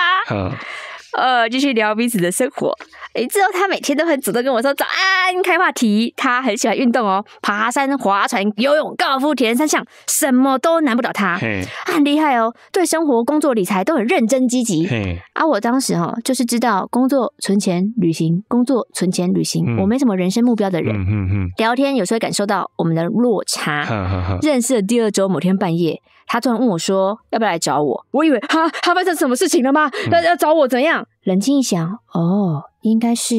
呃，继续聊彼此的生活。诶，之后他每天都很主动跟我说早安，开话题。他很喜欢运动哦，爬山、划船、游泳、高尔夫、铁人三项，什么都难不倒他，很厉害哦。对生活、工作、理财都很认真积极。啊，我当时哈就是知道工作存钱旅行，工作存钱旅行，我没什么人生目标的人。聊天有时候感受到我们的落差。认识的第二周某天半夜。他突然问我说：“要不要来找我？”我以为他他发生什么事情了吗？他要找我怎样？冷静一想，哦，应该是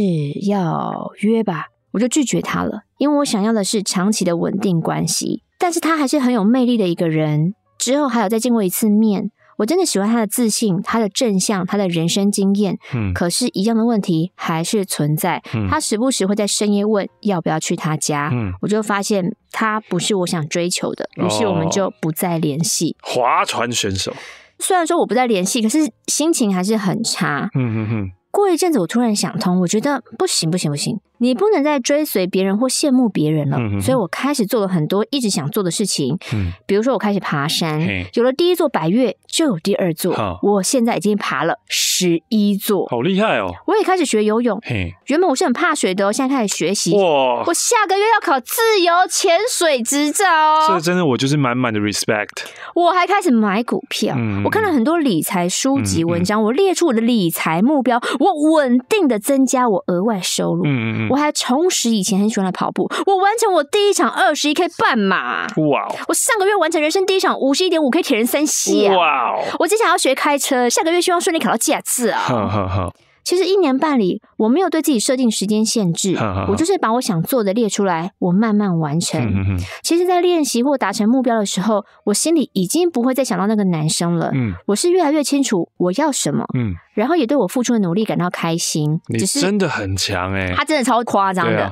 要约吧，我就拒绝他了，因为我想要的是长期的稳定关系。但是他还是很有魅力的一个人。之后还有再见过一次面。我真的喜欢他的自信，他的正向，他的人生经验。嗯，可是，一样的问题还是存在。嗯，他时不时会在深夜问要不要去他家。嗯，我就发现他不是我想追求的，于是我们就不再联系。划船选手，虽然说我不再联系，可是心情还是很差。嗯哼哼。过一阵子，我突然想通，我觉得不行，不行，不行。你不能再追随别人或羡慕别人了，所以我开始做了很多一直想做的事情。嗯，比如说我开始爬山，有了第一座白越，就有第二座。我现在已经爬了十一座，好厉害哦！我也开始学游泳。嘿，原本我是很怕水的哦，现在开始学习。哇！我下个月要考自由潜水执照。这个真的，我就是满满的 respect。我还开始买股票，我看了很多理财书籍文章，我列出我的理财目标，我稳定的增加我额外收入。嗯嗯我还重拾以前很喜欢的跑步，我完成我第一场二十一 k 半马。哇我上个月完成人生第一场五十一点五 k 铁人三系。哇我之前要学开车，下个月希望顺利考到驾照。字啊，好好好。其实一年半里，我没有对自己设定时间限制，我就是把我想做的列出来，我慢慢完成。其实，在练习或达成目标的时候，我心里已经不会再想到那个男生了。嗯，我是越来越清楚我要什么，嗯，然后也对我付出的努力感到开心。你真的很强哎，他真的超夸张的。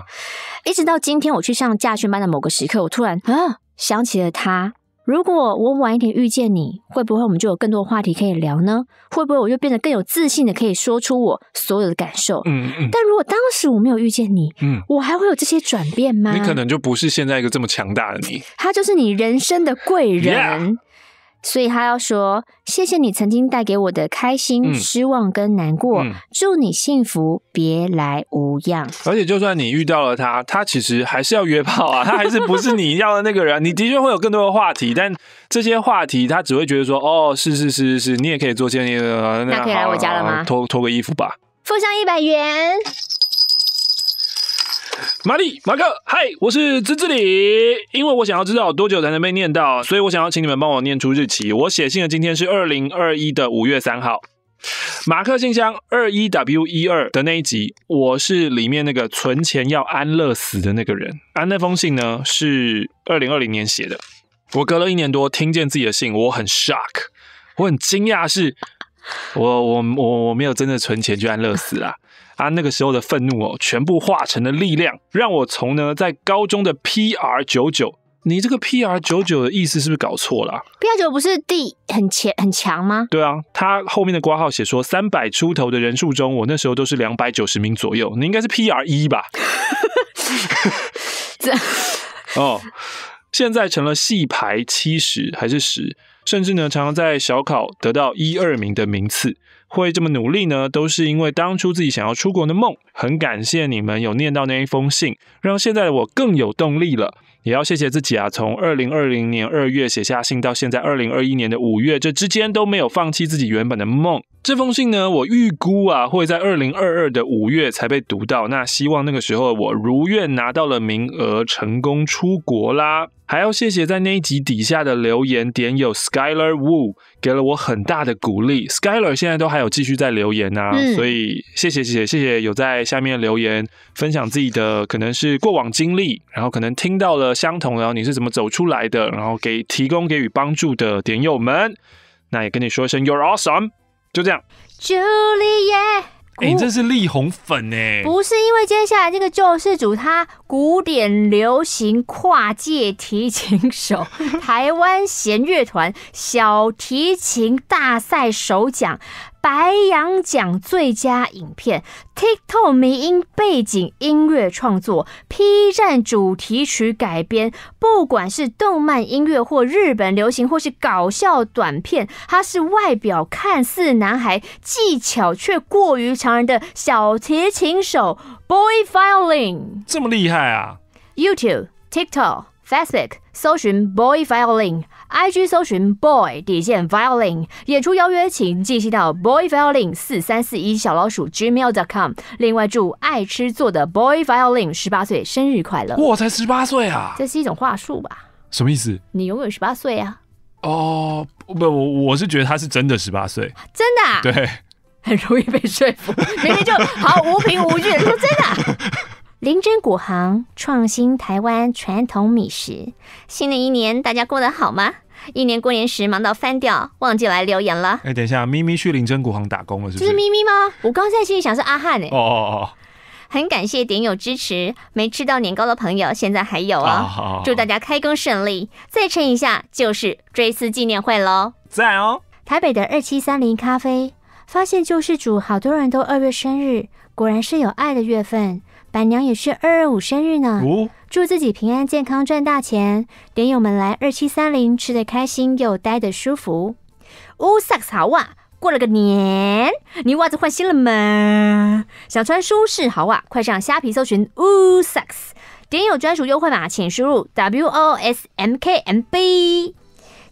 一直到今天，我去上驾训班的某个时刻，我突然啊想起了他。如果我晚一点遇见你，会不会我们就有更多话题可以聊呢？会不会我就变得更有自信的，可以说出我所有的感受？嗯嗯。但如果当时我没有遇见你，我还会有这些转变吗？你可能就不是现在一个这么强大的你。他就是你人生的贵人。所以，他要说谢谢你曾经带给我的开心、失望跟难过，祝你幸福，别来无恙。而且，就算你遇到了他，他其实还是要约炮啊，他还是不是你要的那个人。你的确会有更多的话题，但这些话题他只会觉得说，哦，是是是是是，你也可以做建议。那可以来我家了吗？脱脱个衣服吧。付上一百元。玛丽，马克，嗨，我是芝芝里。因为我想要知道多久才能被念到，所以我想要请你们帮我念出日期。我写信的今天是二零二一的五月三号。马克信箱二一 W 一二的那一集，我是里面那个存钱要安乐死的那个人啊。那封信呢是二零二零年写的，我隔了一年多听见自己的信，我很 shock，我很惊讶，是我我我我没有真的存钱去安乐死啦。啊，那个时候的愤怒哦，全部化成了力量，让我从呢在高中的 P R 九九，你这个 P R 九九的意思是不是搞错了？P R 九不是第很强很强吗？对啊，他后面的挂号写说三百出头的人数中，我那时候都是两百九十名左右。你应该是 P R 一吧？哦，现在成了系排七十还是十，甚至呢常常在小考得到一二名的名次。会这么努力呢？都是因为当初自己想要出国的梦。很感谢你们有念到那一封信，让现在的我更有动力了。也要谢谢自己啊，从二零二零年二月写下信到现在二零二一年的五月，这之间都没有放弃自己原本的梦。这封信呢，我预估啊会在二零二二的五月才被读到。那希望那个时候我如愿拿到了名额，成功出国啦！还要谢谢在那一集底下的留言点友 s k y l e r Wu，给了我很大的鼓励。s k y l e r 现在都还有继续在留言呐，所以谢谢谢谢谢谢有在下面留言分享自己的可能是过往经历，然后可能听到了相同，然后你是怎么走出来的，然后给提供给予帮助的点友们，那也跟你说一声 You're awesome。就这样，Julie，哎，这是力红粉哎，不是因为接下来这个救世主，他古典、流行跨界提琴手，台湾弦乐团小提琴大赛首奖。白羊奖最佳影片 TikTok 音背景音乐创作 P 站主题曲改编，不管是动漫音乐或日本流行，或是搞笑短片，他是外表看似男孩，技巧却过于常人的小提琴手 Boy Violin，这么厉害啊！YouTube TikTok。Facebook 搜寻 Boy Violin，IG 搜寻 Boy 底线 Violin，演出邀约请寄信到 Boy Violin 四三四一小老鼠 Gmail.com。另外，祝爱吃做的 Boy Violin 十八岁生日快乐。我才十八岁啊！这是一种话术吧？什么意思？你永远十八岁啊！哦，不，我我是觉得他是真的十八岁。真的？对，很容易被说服，明明就好无凭无据，说真的。林真古行创新台湾传统米食。新的一年大家过得好吗？一年过年时忙到翻掉，忘记来留言了。哎，等一下，咪咪去林真古行打工了，是不是？是咪咪吗？我刚在心里想是阿汉呢？哦哦哦，很感谢点友支持，没吃到年糕的朋友现在还有啊。祝大家开工顺利，再撑一下就是追思纪念会喽。在哦。台北的二七三零咖啡发现救世主，好多人都二月生日，果然是有爱的月份。板娘也是二二五生日呢，祝自己平安健康赚大钱！点友们来二七三零，吃的开心又待的舒服。Oh s o k s 好袜！过了个年，你袜子换新了吗？想穿舒适好袜，快上虾皮搜寻 Oh s o k s 点有专属优惠码，请输入 WOSMKMB。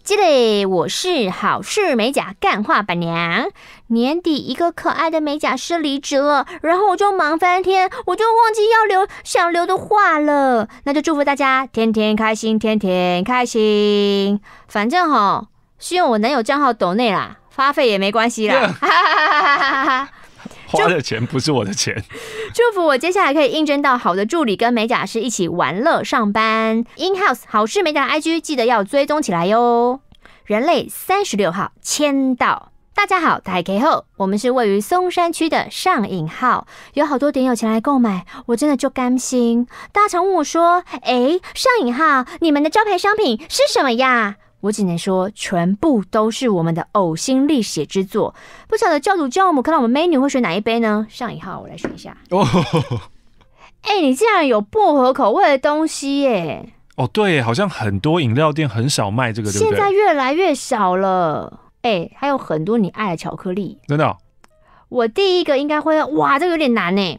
记得我是好事美甲干画板娘。年底一个可爱的美甲师离职了，然后我就忙翻天，我就忘记要留想留的画了。那就祝福大家天天开心，天天开心。反正哈，希望我能有账号抖内啦，花费也没关系啦。哈哈哈哈哈哈。花的钱不是我的钱。祝福我接下来可以应征到好的助理跟美甲师一起玩乐上班。In house 好事美甲 IG 记得要追踪起来哟。人类三十六号签到，大家好，台 K 后，我们是位于松山区的上影号，有好多点友前来购买，我真的就甘心。大家常问我说，哎，上影号，你们的招牌商品是什么呀？我只能说，全部都是我们的呕心沥血之作。不晓得教主教母看到我们美女会选哪一杯呢？上一号，我来选一下。哦，哎，你竟然有薄荷口味的东西耶！哦，对，好像很多饮料店很少卖这个，对不对？现在越来越少了。哎，还有很多你爱的巧克力，真的。我第一个应该会，哇，这个有点难呢。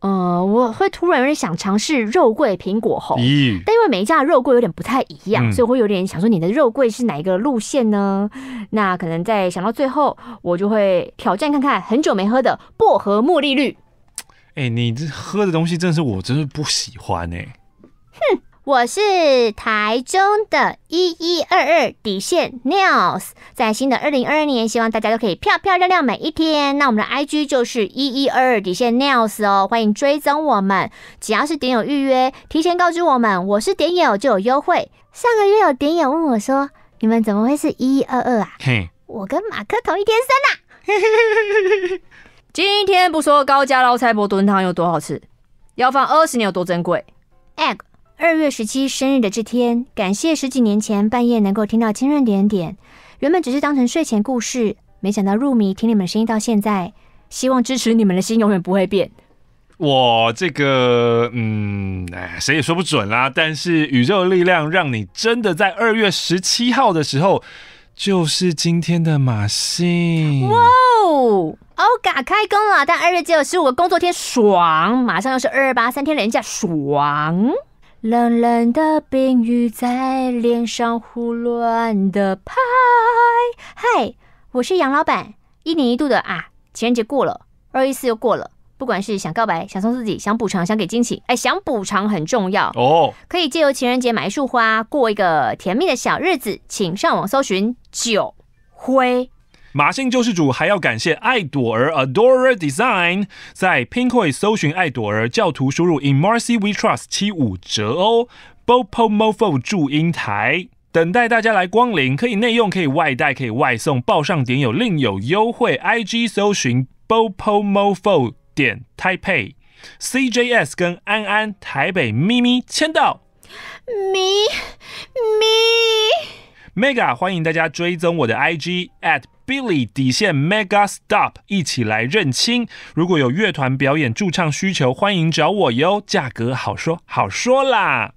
呃，我会突然有点想尝试肉桂苹果红，但因为每一家的肉桂有点不太一样，所以会有点想说你的肉桂是哪一个路线呢？那可能在想到最后，我就会挑战看看很久没喝的薄荷茉莉绿。哎，你这喝的东西真是我真是不喜欢哎。哼。我是台中的一一二二底线 Nails，在新的二零二二年，希望大家都可以漂漂亮亮每一天。那我们的 I G 就是一一二二底线 Nails 哦，欢迎追踪我们。只要是点友预约，提前告知我们，我是点友就有优惠。上个月有点友问我说：“你们怎么会是一一二二啊？”嘿，我跟马克同一天生呐。今天不说高家捞菜婆炖汤有多好吃，要放二十年有多珍贵。Egg。二月十七生日的这天，感谢十几年前半夜能够听到清润点点，原本只是当成睡前故事，没想到入迷听你们的声音到现在，希望支持你们的心永远不会变。我这个，嗯，哎，谁也说不准啦。但是宇宙力量让你真的在二月十七号的时候，就是今天的马信。哇哦，欧嘎开工了！但二月只有十五个工作日，爽！马上又是二二八三天连假，爽！冷冷的冰雨在脸上胡乱的拍。嗨，我是杨老板。一年一度的啊，情人节过了，二一四又过了。不管是想告白、想送自己、想补偿、想给惊喜，哎，想补偿很重要哦。可以借由情人节买一束花，过一个甜蜜的小日子。请上网搜寻酒灰马姓救世主还要感谢爱朵儿 Adora Design，在 Pinkoi 搜寻爱朵儿教徒，输入 In Mercy We Trust 七五折哦。Bopomofo 祝英台，等待大家来光临，可以内用，可以外带，可以外送，报上点有另有优惠。IG 搜寻 Bopomofo 点 Taipei CJS 跟安安台北咪咪签到，咪咪。Mega 欢迎大家追踪我的 IG at Billy 底线 Mega Stop，一起来认亲。如果有乐团表演驻唱需求，欢迎找我哟，价格好说好说啦。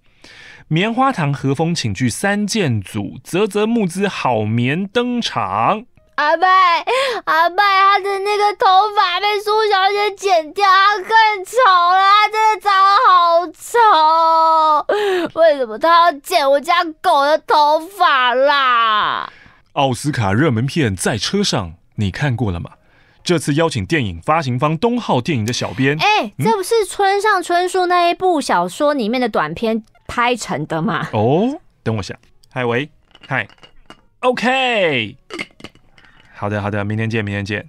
棉花糖和风请剧三剑组泽泽木兹好眠登场。阿妹，阿妹，她的那个头发被苏小姐剪掉，更丑了，真的长得好丑！为什么她要剪我家狗的头发啦？奥斯卡热门片《在车上》，你看过了吗？这次邀请电影发行方东浩电影的小编，哎，这不是村上春树那一部小说里面的短片拍成的吗？哦，等我下，海维，嗨，OK。好的，好的，明天见，明天见。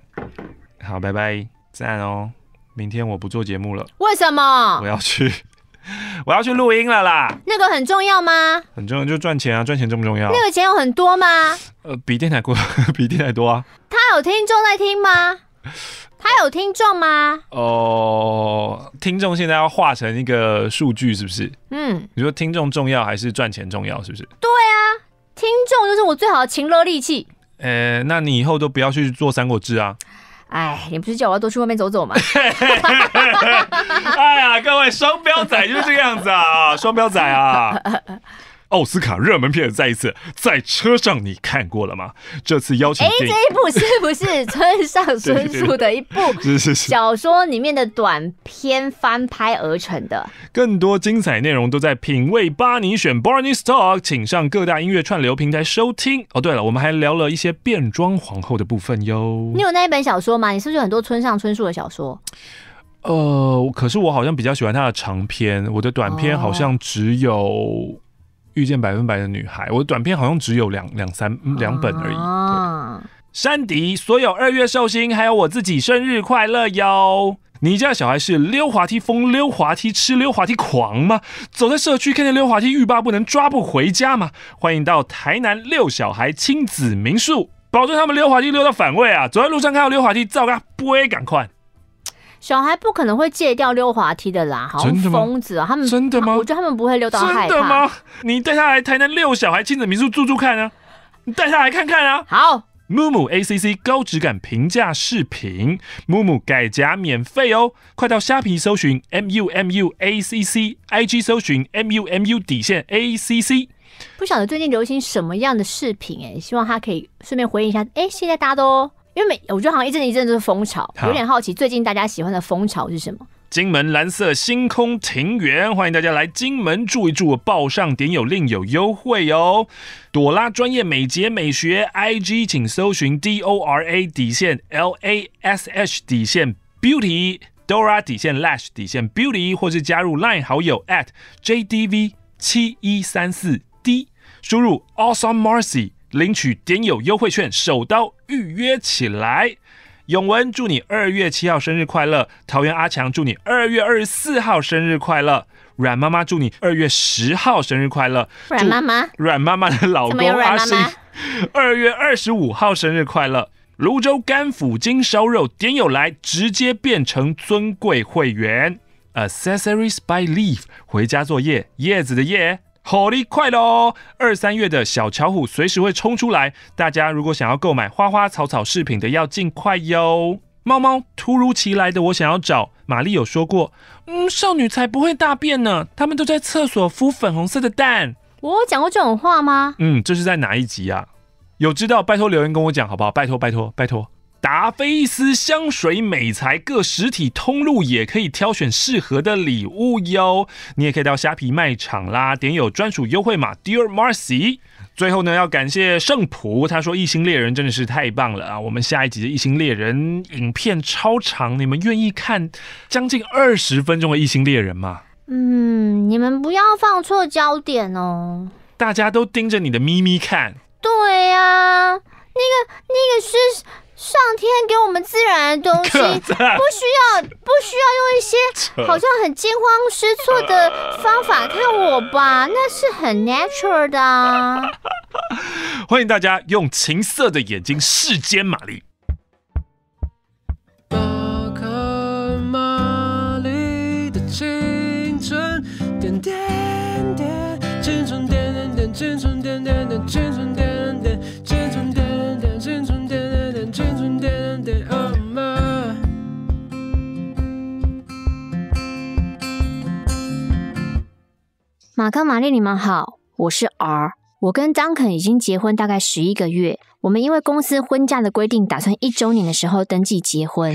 好，拜拜，赞哦。明天我不做节目了，为什么？我要去，我要去录音了啦。那个很重要吗？很重要，就赚钱啊，赚钱重不重要？那个钱有很多吗？呃，比电台贵，比 电台多啊。他有听众在听吗？他有听众吗？哦，听众现在要化成一个数据，是不是？嗯。你说听众重要还是赚钱重要？是不是？对啊，听众就是我最好的勤劳利器。呃，那你以后都不要去做三国志啊！哎，你不是叫我要多去外面走走吗？哎呀，各位双标仔就是这个样子啊，双标仔啊。奥斯卡热门片再一次在车上，你看过了吗？这次邀请诶，这部是不是村上春树的一部？小说里面的短片翻拍而成的。更多精彩内容都在品味巴尼选 （Barney's Talk），请上各大音乐串流平台收听。哦，对了，我们还聊了一些变装皇后的部分哟。你有那一本小说吗？你是不是很多村上春树的小说？呃，可是我好像比较喜欢他的长篇，我的短篇好像只有。遇见百分百的女孩，我的短片好像只有两两三两本而已。山迪，所有二月寿星，还有我自己，生日快乐哟！你家的小孩是溜滑梯疯、溜滑梯吃、溜滑梯狂吗？走在社区看见溜滑梯，欲罢不能，抓不回家吗？欢迎到台南六小孩亲子民宿，保证他们溜滑梯溜到反胃啊！走在路上看到溜滑梯，造咖不？赶快！小孩不可能会戒掉溜滑梯的啦，好疯子啊！他们真的吗？我觉得他们不会溜到害怕。真的吗？你带他来台南六小孩亲子民宿住住看啊！你带他来看看啊！好，Mumu ACC 高质感评价视频，Mumu 改夹免费哦，快到虾皮搜寻 Mumu ACC，IG 搜寻 Mumu 底线 ACC。不晓得最近流行什么样的饰品哎，希望他可以顺便回应一下哎，现在大家都。因为每我觉得好像一阵一阵都是风潮，有点好奇最近大家喜欢的风潮是什么？金门蓝色星空庭园，欢迎大家来金门住一住，报上点有另有优惠哦。朵拉专业美睫美学，IG 请搜寻 DORA 底线 LASH 底线 Beauty，DORA 底线 LASH 底线 Beauty，或是加入 LINE 好友 at JDV 七一三四 D，输入 Awesome Marcy。领取点有优惠券，手刀预约起来。永文祝你二月七号生日快乐。桃园阿强祝你二月二十四号生日快乐。阮妈妈祝你二月十号生日快乐。阮妈妈，阮妈妈的老公阿信，二月二十五号生日快乐。泸州干腐金烧肉点有来，直接变成尊贵会员。a c c e s s o r i e s by Leaf，回家作业叶子的叶。好，o 快 i 哦！二三月的小巧虎随时会冲出来，大家如果想要购买花花草草饰品的，要尽快哟。猫猫突如其来的，我想要找玛丽有说过，嗯，少女才不会大便呢，他们都在厕所孵粉红色的蛋。我讲过这种话吗？嗯，这是在哪一集啊？有知道，拜托留言跟我讲好不好？拜托，拜托，拜托。达菲斯香水美材各实体通路也可以挑选适合的礼物哟。你也可以到虾皮卖场啦，点有专属优惠码。Dear Marcy，最后呢要感谢圣普，他说《异星猎人》真的是太棒了啊！我们下一集的《异星猎人》影片超长，你们愿意看将近二十分钟的《异星猎人》吗？嗯，你们不要放错焦点哦。大家都盯着你的咪咪看。对呀，那个那个是。上天给我们自然的东西，不需要不需要用一些 好像很惊慌失措的 方法看我吧，那是很 natural 的啊。欢迎大家用情色的眼睛视奸玛丽。青青青春，春春。点点点，点点点，马克、玛丽，你们好，我是 R。我跟 Duncan 已经结婚大概十一个月，我们因为公司婚假的规定，打算一周年的时候登记结婚。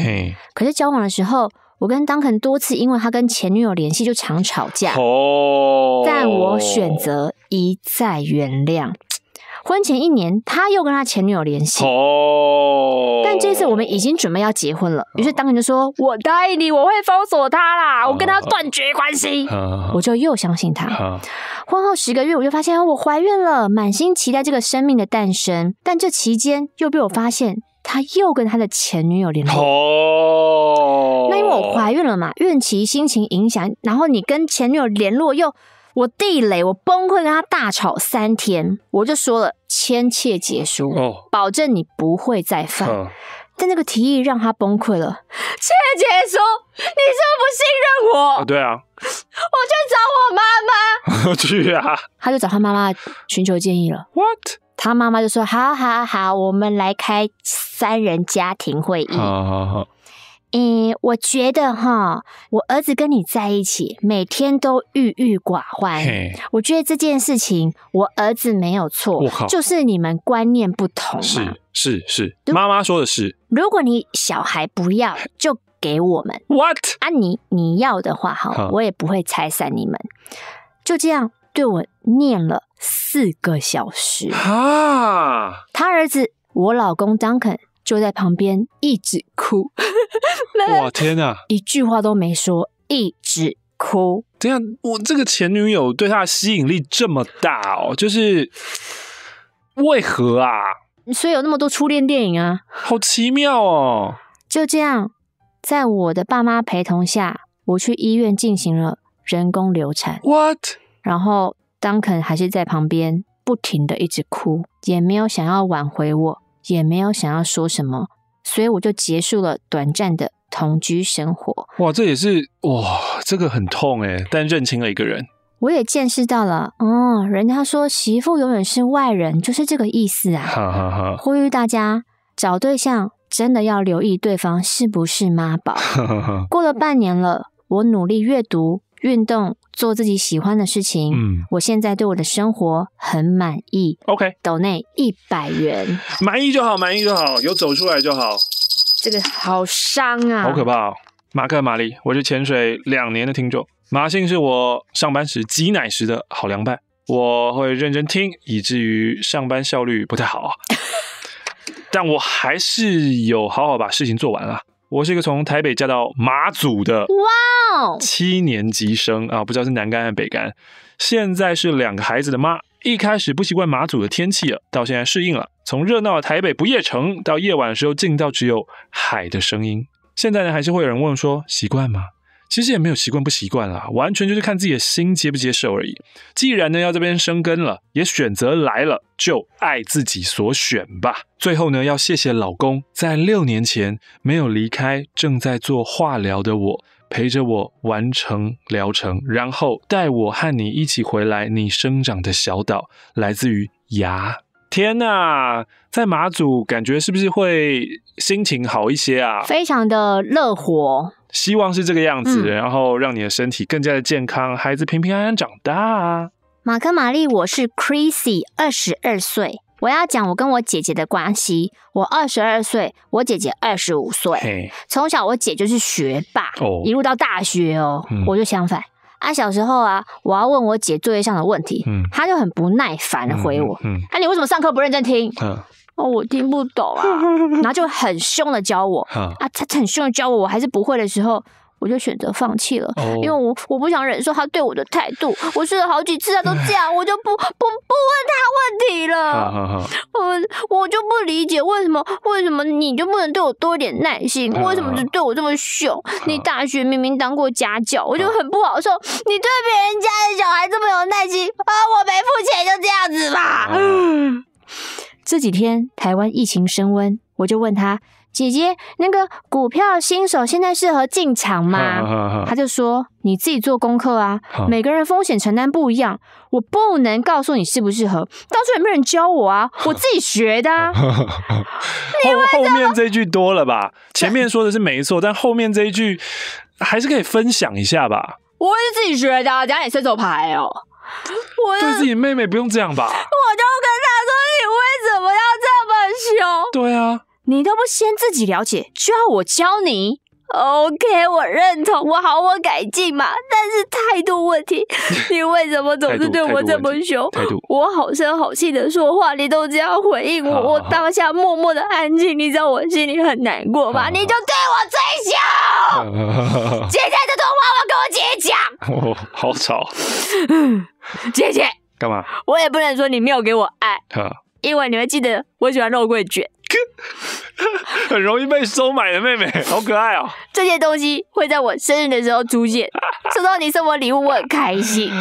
可是交往的时候，我跟 Duncan 多次因为他跟前女友联系，就常吵架。哦，但我选择一再原谅。婚前一年，他又跟他前女友联系，但这次我们已经准备要结婚了，于是当年就说：“我答应你，我会封锁他啦，我跟他断绝关系。”我就又相信他。婚后十个月，我就发现我怀孕了，满心期待这个生命的诞生，但这期间又被我发现他又跟他的前女友联络。那因为我怀孕了嘛，孕期心情影响，然后你跟前女友联络又。我地雷，我崩溃，跟他大吵三天，我就说了，签切结束，保证你不会再犯。但那个提议让他崩溃了。切结束，你是不不信任我？对啊，我去找我妈妈。我 去啊！他就找他妈妈寻求建议了。What？他妈妈就说：好好好，我们来开三人家庭会议。好好好。诶，我觉得哈，我儿子跟你在一起，每天都郁郁寡欢。我觉得这件事情，我儿子没有错，就是你们观念不同。是是是，妈妈说的是。如果你小孩不要，就给我们。What？啊你？你要的话，哈，我也不会拆散你们。就这样，对我念了四个小时啊。他儿子，我老公 Duncan 就在旁边一直哭，哇 天哪，一句话都没说，一直哭。这样？我这个前女友对他的吸引力这么大哦，就是为何啊？所以有那么多初恋电影啊，好奇妙哦。就这样，在我的爸妈陪同下，我去医院进行了人工流产。What？然后 Duncan 还是在旁边不停的一直哭，也没有想要挽回我。也没有想要说什么，所以我就结束了短暂的同居生活。哇，这也是哇，这个很痛诶。但认清了一个人，我也见识到了哦。人家说媳妇永远是外人，就是这个意思啊。哈哈哈。呼吁大家找对象，真的要留意对方是不是妈宝。过了半年了，我努力阅读、运动。做自己喜欢的事情。嗯，我现在对我的生活很满意。OK，斗内一百元，满意就好，满意就好，有走出来就好。这个好伤啊，好可怕哦。马克、玛丽，我是潜水两年的听众。马信是我上班时挤奶时的好凉拌。我会认真听，以至于上班效率不太好，但我还是有好好把事情做完啊。我是一个从台北嫁到马祖的，哇哦，七年级生啊，不知道是南干还是北干，现在是两个孩子的妈。一开始不习惯马祖的天气了，到现在适应了。从热闹的台北不夜城，到夜晚的时候静到只有海的声音。现在呢，还是会有人问说，习惯吗？其实也没有习惯不习惯啦，完全就是看自己的心接不接受而已。既然呢要这边生根了，也选择来了，就爱自己所选吧。最后呢要谢谢老公，在六年前没有离开正在做化疗的我，陪着我完成疗程，然后带我和你一起回来你生长的小岛。来自于牙天呐，在马祖感觉是不是会心情好一些啊？非常的热火。希望是这个样子，然后让你的身体更加的健康，孩子平平安安长大。啊。马克、玛丽，我是 Crazy，二十二岁，我要讲我跟我姐姐的关系。我二十二岁，我姐姐二十五岁。从小我姐就是学霸，一路到大学哦。我就相反啊，小时候啊，我要问我姐作业上的问题，她就很不耐烦回我。啊，你为什么上课不认真听？哦，我听不懂啊，然后就很凶的教我啊，他很凶的教我，我还是不会的时候，我就选择放弃了，因为我我不想忍受他对我的态度。我试了好几次，他都这样，我就不不不问他问题了。我我就不理解为什么为什么你就不能对我多一点耐心？为什么就对我这么凶？你大学明明当过家教，我就很不好受。你对别人家的小孩这么有耐心，啊，我没付钱就这样子吧？这几天台湾疫情升温，我就问他姐姐，那个股票新手现在适合进场吗？他就说：你自己做功课啊，每个人风险承担不一样，我不能告诉你适不适合。当初也没人教我啊，我自己学的。后后面这句多了吧？前面说的是没错，但后面这一句还是可以分享一下吧。我是自己学的，下也伸手牌哦。我自己妹妹不用这样吧。我就跟他说：“你为什么要这么凶？”对啊，你都不先自己了解，就要我教你。OK，我认同，我好，我改进嘛。但是态度问题，你为什么总是对我这么凶？我好声好气的说话，你都这样回应我。我当下默默的安静，你知道我心里很难过吧？你就对我最凶！姐姐的通话我要跟我姐姐讲。哦，好吵。姐姐，干嘛？我也不能说你没有给我爱，因为你会记得我喜欢肉桂卷。很容易被收买的妹妹，好可爱哦！这些东西会在我生日的时候出现，收到你送我礼物，我很开心。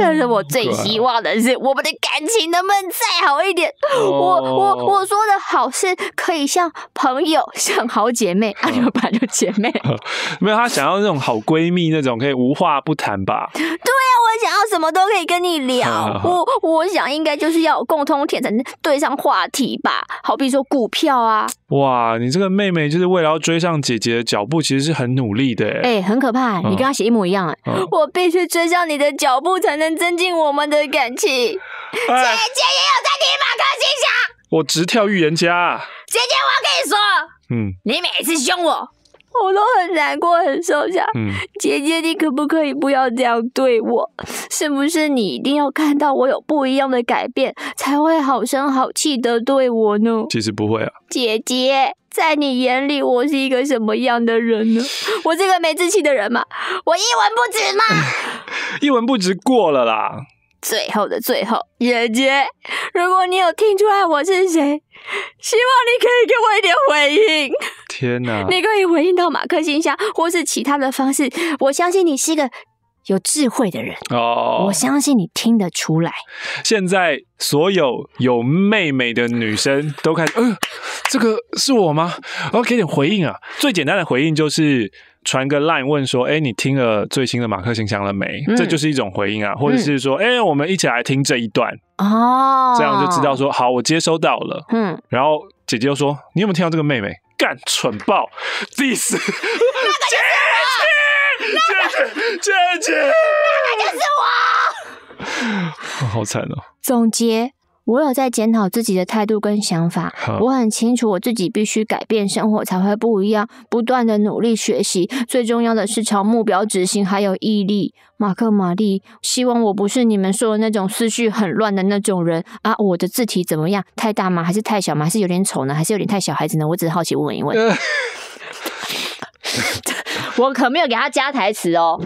但是我最希望的是，我们的感情能不能再好一点？我我我说的好是，可以像朋友，像好姐妹，阿牛爸就姐妹。没有，她想要那种好闺蜜那种，可以无话不谈吧？对啊，我想要什么都可以跟你聊。我我想应该就是要有共同点才能对上话题吧？好比说股票啊。哇，你这个妹妹就是为了要追上姐姐的脚步，其实是很努力的。哎，很可怕，你跟她写一模一样。哎，我必须追上你的脚步，才能增进我们的感情。姐姐也有在听马克心想。我直跳预言家。姐姐，我跟你说，嗯，你每次凶我。我都很难过，很受伤。姐姐，你可不可以不要这样对我？是不是你一定要看到我有不一样的改变，才会好声好气的对我呢？其实不会啊。姐姐，在你眼里，我是一个什么样的人呢？我是个没志气的人吗？我一文不值吗？一文不值过了啦。最后的最后，姐姐，如果你有听出来我是谁，希望你可以给我一点回应。天哪！你可以回应到马克信箱，或是其他的方式。我相信你是一个有智慧的人哦，我相信你听得出来。现在所有有妹妹的女生都开始，呃，这个是我吗？我要给点回应啊！最简单的回应就是。传个烂问说，哎，你听了最新的马克信箱了没？这就是一种回应啊，或者是说，哎，我们一起来听这一段哦，这样就知道说，好，我接收到了。嗯，然后姐姐又说，你有没有听到这个妹妹干蠢爆 dis？姐姐，姐姐，姐姐，那个就是我，好惨哦。总结。我有在检讨自己的态度跟想法，我很清楚我自己必须改变生活才会不一样，不断的努力学习，最重要的是朝目标执行，还有毅力。马克、玛丽，希望我不是你们说的那种思绪很乱的那种人啊！我的字体怎么样？太大吗？还是太小吗？还是有点丑呢？还是有点太小孩子呢？我只是好奇问一问。我可没有给他加台词哦，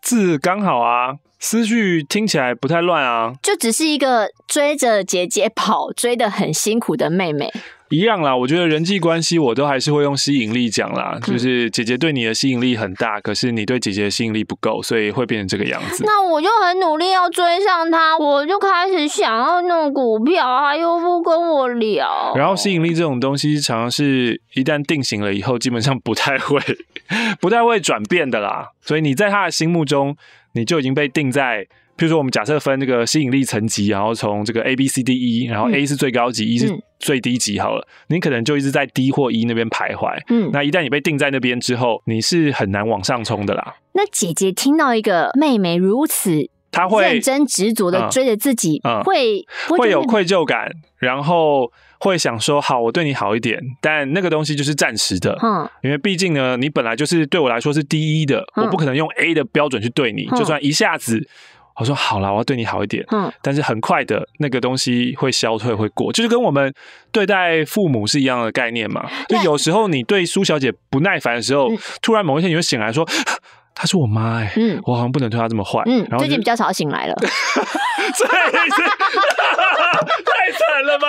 字刚好啊。思绪听起来不太乱啊，就只是一个追着姐姐跑、追得很辛苦的妹妹，一样啦。我觉得人际关系，我都还是会用吸引力讲啦，就是姐姐对你的吸引力很大，可是你对姐姐的吸引力不够，所以会变成这个样子。那我就很努力要追上她，我就开始想要弄股票，她又不跟我聊。然后吸引力这种东西，常常是一旦定型了以后，基本上不太会、不太会转变的啦。所以你在她的心目中。你就已经被定在，比如说我们假设分这个吸引力层级，然后从这个 A、B、C、D、E，然后 A 是最高级，E 是最低级，好了，你可能就一直在 D 或 E 那边徘徊。嗯，那一旦你被定在那边之后，你是很难往上冲的啦。那姐姐听到一个妹妹如此。他会认真执着的追着自己，会会有愧疚感，然后会想说：“好，我对你好一点。”但那个东西就是暂时的，因为毕竟呢，你本来就是对我来说是第一的，我不可能用 A 的标准去对你。就算一下子我说好了，我要对你好一点，嗯，但是很快的那个东西会消退，会过，就是跟我们对待父母是一样的概念嘛。就有时候你对苏小姐不耐烦的时候，突然某一天你会醒来说。她是我妈，哎，我好像不能对她这么坏。”嗯，最近比较少醒来了，太惨了吧？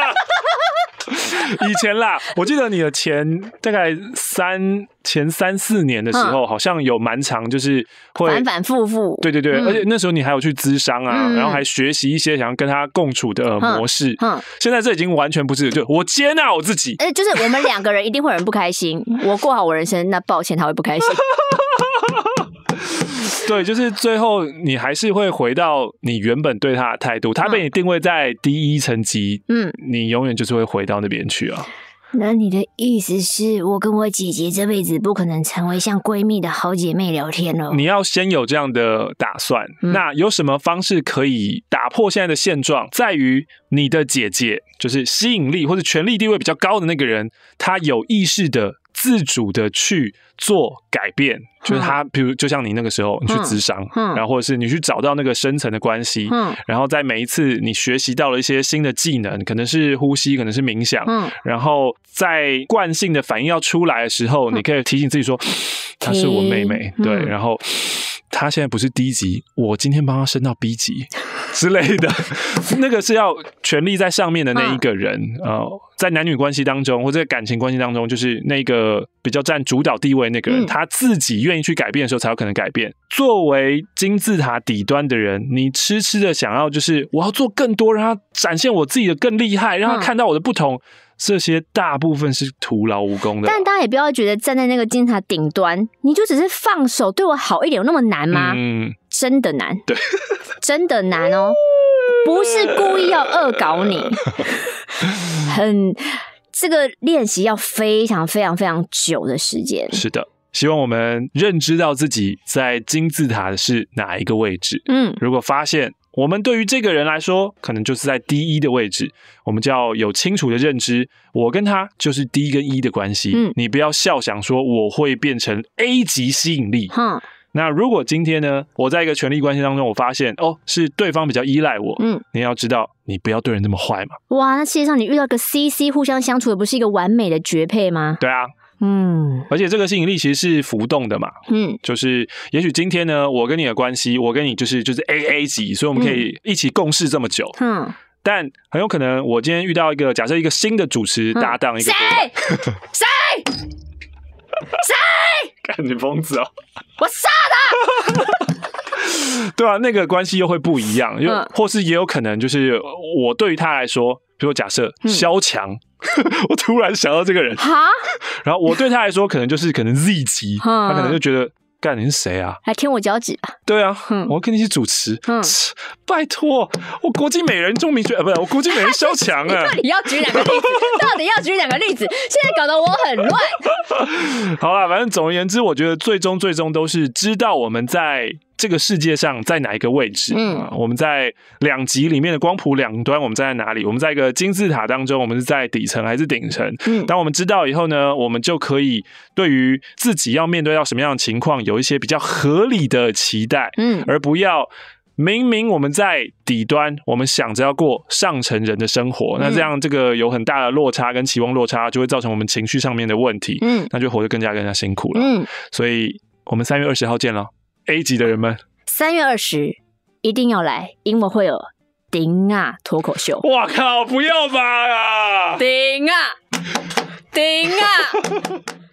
以前啦，我记得你的前大概三前三四年的时候，好像有蛮长，就是反反复复，对对对，而且那时候你还有去咨商啊，然后还学习一些想要跟他共处的模式。嗯，现在这已经完全不是，就我接纳我自己。哎，就是我们两个人一定会有人不开心，我过好我人生，那抱歉，他会不开心。对，就是最后你还是会回到你原本对她的态度，她被你定位在第一层级，嗯，你永远就是会回到那边去啊。那你的意思是我跟我姐姐这辈子不可能成为像闺蜜的好姐妹聊天了？你要先有这样的打算。那有什么方式可以打破现在的现状？在于你的姐姐，就是吸引力或者权力地位比较高的那个人，她有意识的。自主的去做改变，就是他，比如就像你那个时候，你去咨商，然后或者是你去找到那个深层的关系，然后在每一次你学习到了一些新的技能，可能是呼吸，可能是冥想，然后在惯性的反应要出来的时候，你可以提醒自己说：“她是我妹妹。”对，然后。他现在不是 D 级，我今天帮他升到 B 级 之类的，那个是要权力在上面的那一个人啊，在男女关系当中或者感情关系当中，就是那个比较占主导地位那个人，他自己愿意去改变的时候才有可能改变。作为金字塔底端的人，你痴痴的想要，就是我要做更多，让他展现我自己的更厉害，让他看到我的不同。这些大部分是徒劳无功的，但大家也不要觉得站在那个金字塔顶端，你就只是放手对我好一点，有那么难吗？嗯，真的难，对，真的难哦，不是故意要恶搞你，很这个练习要非常非常非常久的时间。是的，希望我们认知到自己在金字塔是哪一个位置。嗯，如果发现。我们对于这个人来说，可能就是在第一的位置，我们叫有清楚的认知，我跟他就是低跟一的关系。嗯，你不要笑想说我会变成 A 级吸引力。嗯，那如果今天呢，我在一个权力关系当中，我发现哦，是对方比较依赖我。嗯，你要知道，你不要对人那么坏嘛。哇，那世界上你遇到个 C C 互相相处的，不是一个完美的绝配吗？对啊。嗯，而且这个吸引力其实是浮动的嘛，嗯，就是也许今天呢，我跟你的关系，我跟你就是就是 A A 级，所以我们可以一起共事这么久，嗯，但很有可能我今天遇到一个，假设一个新的主持搭档，一个谁谁谁，看 你疯子哦，我杀他，对啊，那个关系又会不一样，又或是也有可能就是我对于他来说。比如假设肖强，我突然想到这个人哈，然后我对他来说可能就是可能 Z 级，他可能就觉得，干你是谁啊？来听我交集吧。对啊，我肯定起主持。拜托，我国际美人钟明呃，不是我国际美人肖强啊。到底要举两个例子？到底要举两个例子？现在搞得我很乱。好了，反正总而言之，我觉得最终最终都是知道我们在。这个世界上在哪一个位置？嗯，我们在两极里面的光谱两端，我们站在哪里？我们在一个金字塔当中，我们是在底层还是顶层？嗯，当我们知道以后呢，我们就可以对于自己要面对到什么样的情况，有一些比较合理的期待，嗯，而不要明明我们在底端，我们想着要过上层人的生活，那这样这个有很大的落差跟期望落差，就会造成我们情绪上面的问题，嗯，那就活得更加更加辛苦了。嗯，所以我们三月二十号见了。A 级的人们，三月二十一定要来，因为会有丁啊脱口秀。我靠！不要吧呀，丁啊，丁啊。